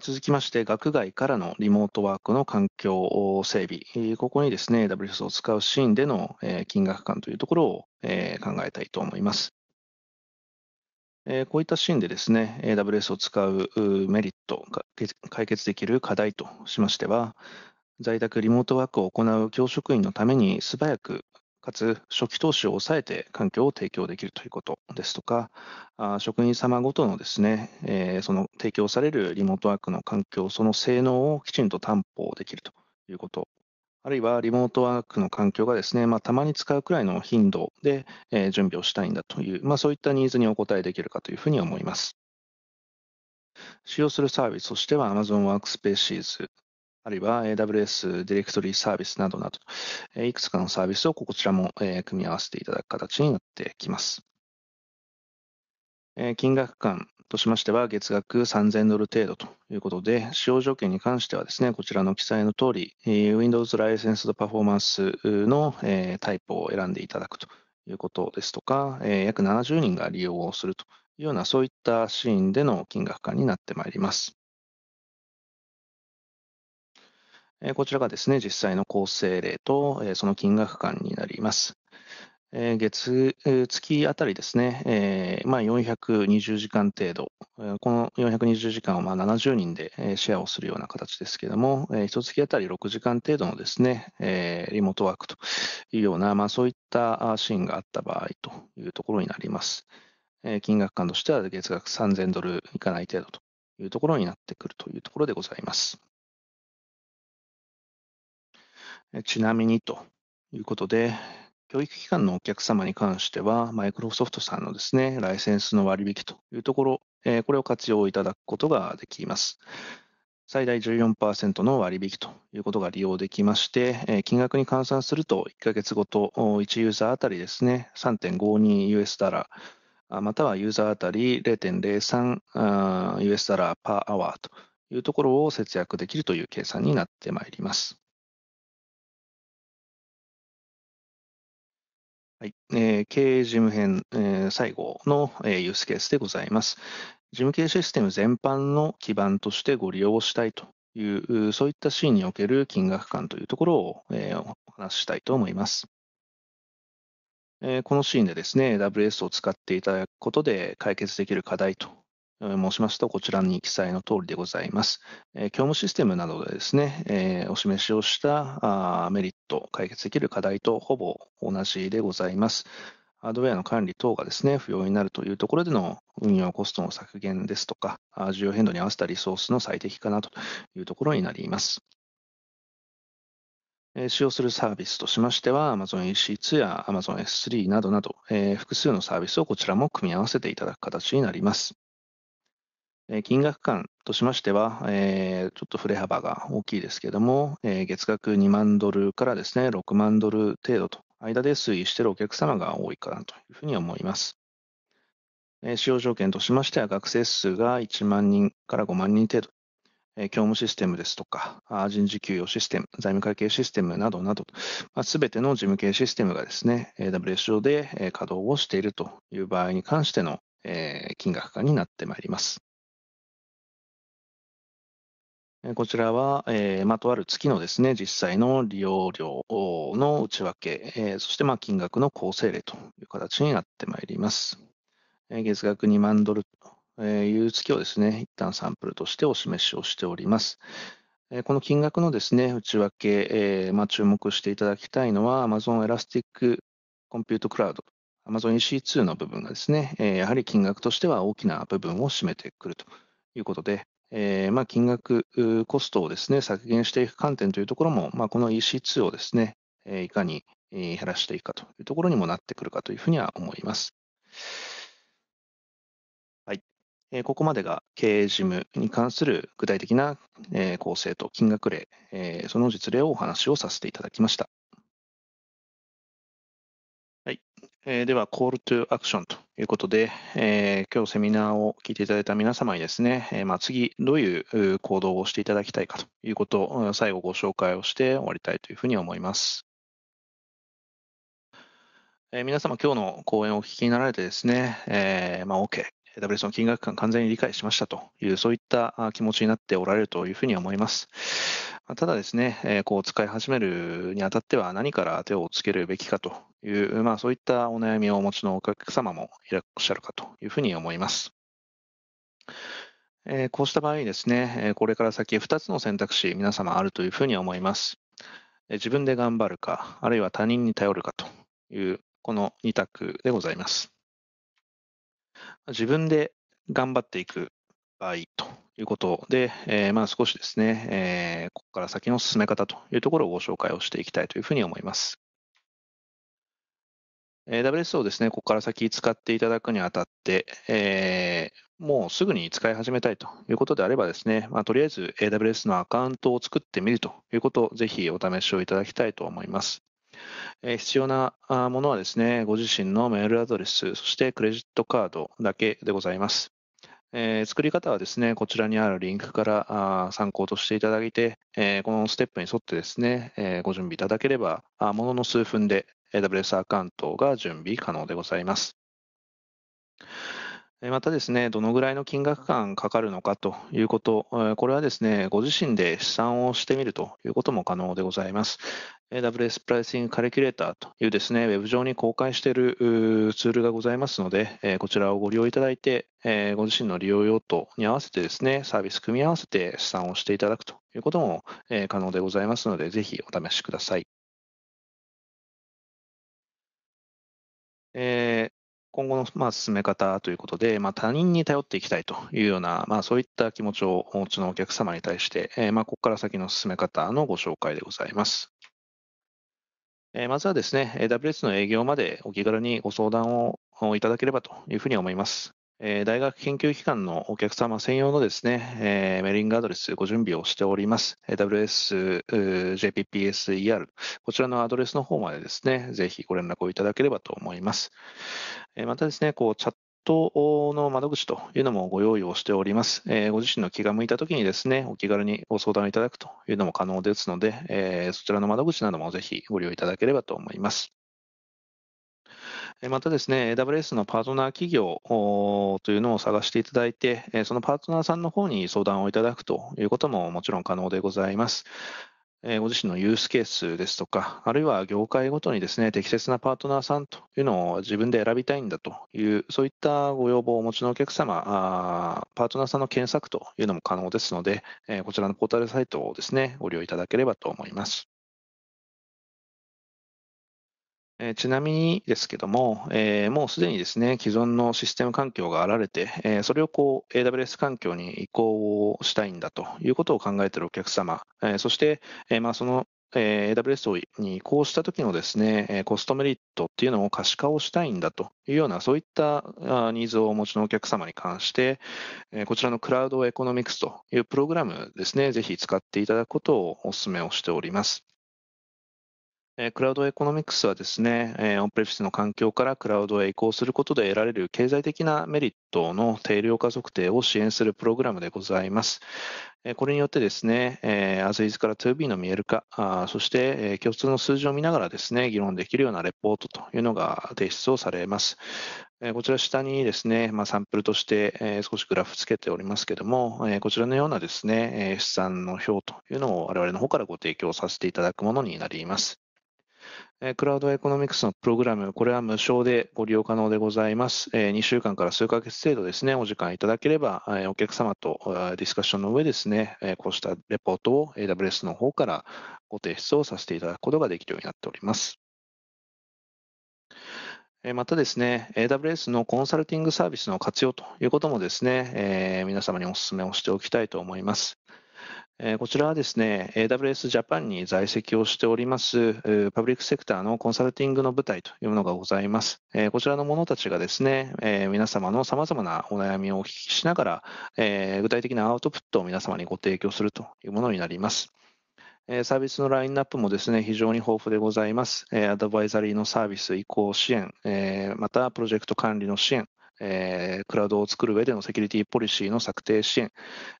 続きまして、学外からのリモートワークの環境整備、ここにですね、AWS を使うシーンでの金額感というところを考えたいと思います。えこういったシーンでですね、AWS を使うメリット、解決できる課題としましては、在宅リモートワークを行う教職員のために素早くかつ初期投資を抑えて環境を提供できるということですとか、あ職員様ごとのですね、えその提供されるリモートワークの環境、その性能をきちんと担保できるということあるいはリモートワークの環境がですね、まあ、たまに使うくらいの頻度で、え準備をしたいんだという、まあ、そういったニーズにお答えできるかというふうに思います。使用するサービスとしては Amazon Workspaces、あるいは AWS ディレクトリーサービスなどなど、いくつかのサービスをこちらも組み合わせていただく形になってきます。金額感としましては、月額3000ドル程度ということで、使用条件に関してはですね、こちらの記載の通り、Windows Licensed Performance の、タイプを選んでいただくということですとか、約70人が利用をするというような、そういったシーンでの金額感になってまいります。こちらがですね、実際の構成例と、その金額感になります。月、月あたりですね、まあ、420時間程度、この420時間をまあ70人でシェアをするような形ですけれども、1月あたり6時間程度のですね、リモートワークというような、まあ、そういったシーンがあった場合というところになります。金額感としては月額3000ドルいかない程度というところになってくるというところでございます。ちなみにということで、教育機関のお客様に関しては、マイクロソフトさんのですね、ライセンスの割引というところ、えこれを活用いただくことができます。最大14%の割引ということが利用できまして、え金額に換算すると1ヶ月ごと1ユーザーあたりですね、3.52US ダラー、またはユーザーあたり 0.03US ダラパーアワーというところを節約できるという計算になってまいります。はい、えー、経営事務編、えー、最後の、えー、ユースケースでございます。事務系システム全般の基盤としてご利用したいという、そういったシーンにおける金額感というところを、えー、お話ししたいと思います。えこのシーンでですね、w s を使っていただくことで解決できる課題と申しますと、こちらに記載の通りでございます。え業務システムなどでですね、えお示しをしたあメリット、解決できる課題とほぼ同じでございます。ハードウェアの管理等がですね、不要になるというところでの運用コストの削減ですとか、需要変動に合わせたリソースの最適化などというところになります。使用するサービスとしましては、Amazon EC2 や Amazon S3 などなど、え複数のサービスをこちらも組み合わせていただく形になります。金額感としましては、えー、ちょっと振れ幅が大きいですけれども、えー、月額2万ドルからですね、6万ドル程度と、間で推移しているお客様が多いかなというふうに思います。えー、使用条件としましては、学生数が1万人から5万人程度、えー、教務システムですとか、人事給与システム、財務会計システムなどなど、す、べ、ての事務系システムがですね、WSO で稼働をしているという場合に関しての金額化になってまいります。こちらは、えーまとある月のですね、実際の利用料の内訳、えー、そしてま金額の構成例という形になってまいります。えー、月額2万ドルという月をですね、一旦サンプルとしてお示しをしております。えー、この金額のですね、内訳、えーま注目していただきたいのは、Amazon Elastic Compute Cloud、Amazon EC2 の部分がですね、えー、やはり金額としては大きな部分を占めてくるということで、えー、まあ、金額、コストをですね、削減していく観点というところも、まあ、この EC2 をですね、えいかに減らしていくかというところにもなってくるかというふうには思います。はい。えここまでが経営事務に関する具体的な、え構成と金額例、えその実例をお話をさせていただきました。はい。えでは、コールトゥアクションということで、えー、今日セミナーを聞いていただいた皆様にですね、えー、まあ、次、どういう行動をしていただきたいかということを、最後ご紹介をして終わりたいというふうに思います。えー、皆様、今日の講演をお聞きになられてですね、えー、まあ、OK、AWS の金額感完全に理解しましたという、そういった気持ちになっておられるというふうに思います。ただですね、えー、こう使い始めるにあたっては何から手をつけるべきかという、まあ、そういったお悩みをお持ちのお客様もいらっしゃるかというふうに思います。えー、こうした場合ですね、えこれから先2つの選択肢、皆様あるというふうに思います。え自分で頑張るか、あるいは他人に頼るかという、この2択でございます。自分で頑張っていくはい、ということで、えー、まあ少しですね、えー、ここから先の進め方というところをご紹介をしていきたいというふうに思います。AWS をですね、ここから先使っていただくにあたって、えー、もうすぐに使い始めたいということであればですね、まあ、とりあえず AWS のアカウントを作ってみるということをぜひお試しをいただきたいと思います。えー、必要なものはですね、ご自身のメールアドレス、そしてクレジットカードだけでございます。えー、作り方はですね、こちらにあるリンクからあ参考としていただいて、えー、このステップに沿ってですね、えー、ご準備いただければ、あものの数分で AWS アカウントが準備可能でございます。またですね、どのぐらいの金額感かかるのかということ、これはですね、ご自身で試算をしてみるということも可能でございます。AWS プライシングカリキュレーターというですね、ウェブ上に公開しているツールがございますので、こちらをご利用いただいて、ご自身の利用用途に合わせてですね、サービス組み合わせて試算をしていただくということも可能でございますので、ぜひお試しください。え今後のまあ進め方ということで、まあ、他人に頼っていきたいというような、まあ、そういった気持ちをお持ちのお客様に対して、えー、まあここから先の進め方のご紹介でございます。えー、まずはですね、w s の営業までお気軽にご相談をいただければというふうに思います。大学研究機関のお客様専用のですね、メーリングアドレスご準備をしております。wsjppser こちらのアドレスの方までですね、ぜひご連絡をいただければと思います。またですね、こうチャットの窓口というのもご用意をしております。ご自身の気が向いた時にですね、お気軽にご相談いただくというのも可能ですので、そちらの窓口などもぜひご利用いただければと思います。またですね、AWS のパートナー企業というのを探していただいて、そのパートナーさんの方に相談をいただくということももちろん可能でございます。ご自身のユースケースですとか、あるいは業界ごとにですね、適切なパートナーさんというのを自分で選びたいんだという、そういったご要望をお持ちのお客様、パートナーさんの検索というのも可能ですので、こちらのポータルサイトをですね、ご利用いただければと思います。えちなみにですけども、えもうすでにですね、既存のシステム環境があられて、えそれをこう AWS 環境に移行をしたいんだということを考えているお客様、えそして、えまあ、そのえ AWS に移行した時のですね、コストメリットっていうのを可視化をしたいんだというような、そういったニーズをお持ちのお客様に関して、こちらのクラウドエコノミクスというプログラムですね、ぜひ使っていただくことをお勧めをしております。クラウドエコノミクスはですね、オンプレフィスの環境からクラウドへ移行することで得られる経済的なメリットの定量化測定を支援するプログラムでございます。これによってですね、スリートから 2B の見える化、そして共通の数字を見ながらですね、議論できるようなレポートというのが提出をされます。こちら下にですね、まあ、サンプルとして少しグラフつけておりますけども、こちらのようなですね、資産の表というのを我々の方からご提供させていただくものになります。クラウドエコノミクスのプログラム、これは無償でご利用可能でございます。2週間から数ヶ月程度ですね、お時間いただければ、お客様とディスカッションの上ですね、こうしたレポートを AWS の方からご提出をさせていただくことができるようになっております。またですね、AWS のコンサルティングサービスの活用ということもですね、え皆様にお勧めをしておきたいと思います。こちらはですね、AWS ジャパンに在籍をしております、パブリックセクターのコンサルティングの部隊というものがございます。こちらの者たちがですね、皆様の様々なお悩みをお聞きしながら、具体的なアウトプットを皆様にご提供するというものになります。サービスのラインナップもですね、非常に豊富でございます。アドバイザリーのサービス移行支援、またプロジェクト管理の支援、えー、クラウドを作る上でのセキュリティポリシーの策定支援、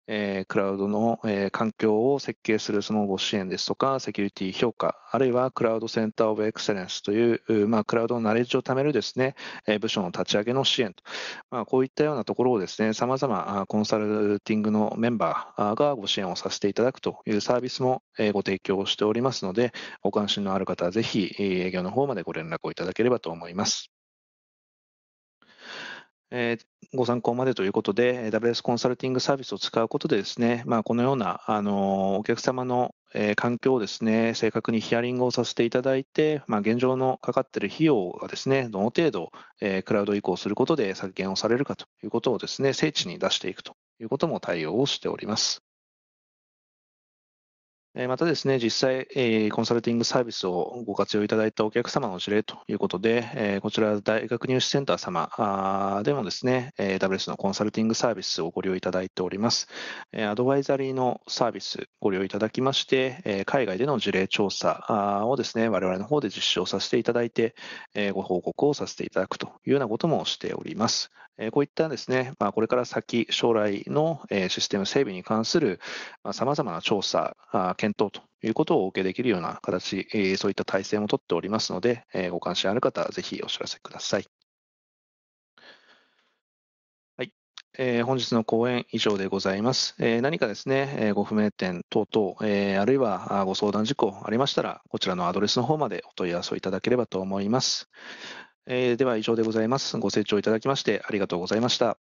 えー、クラウドの、えー、環境を設計するそのご支援ですとか、セキュリティ評価、あるいはクラウドセンターオブエクセレンスという、まあ、クラウドのナレッジを貯めるですね、え部署の立ち上げの支援と、まあ、こういったようなところをですね、様々コンサルティングのメンバーがご支援をさせていただくというサービスもご提供しておりますので、ご関心のある方はぜひ営業の方までご連絡をいただければと思います。えご参考までということで、WS コンサルティングサービスを使うことでですね、まあ、このような、あの、お客様のえ環境をですね、正確にヒアリングをさせていただいて、まあ、現状のかかっている費用がですね、どの程度、えクラウド移行することで削減をされるかということをですね、精緻に出していくということも対応をしております。またですね、実際、えコンサルティングサービスをご活用いただいたお客様の事例ということで、えこちら大学入試センター様でもですね、AWS のコンサルティングサービスをご利用いただいております。アドバイザリーのサービスご利用いただきまして、海外での事例調査をですね、我々の方で実施をさせていただいて、ご報告をさせていただくというようなこともしております。こういったですね、まあ、これから先、将来のシステム整備に関するさまざまな調査、検討ということをお受けできるような形、そういった体制もとっておりますので、ご関心ある方はぜひお知らせください。えー、本日の講演以上でございます。えー、何かですね、えご不明点等々、えあるいはご相談事項ありましたら、こちらのアドレスの方までお問い合わせをいただければと思います。えー、では以上でございます。ご清聴いただきましてありがとうございました。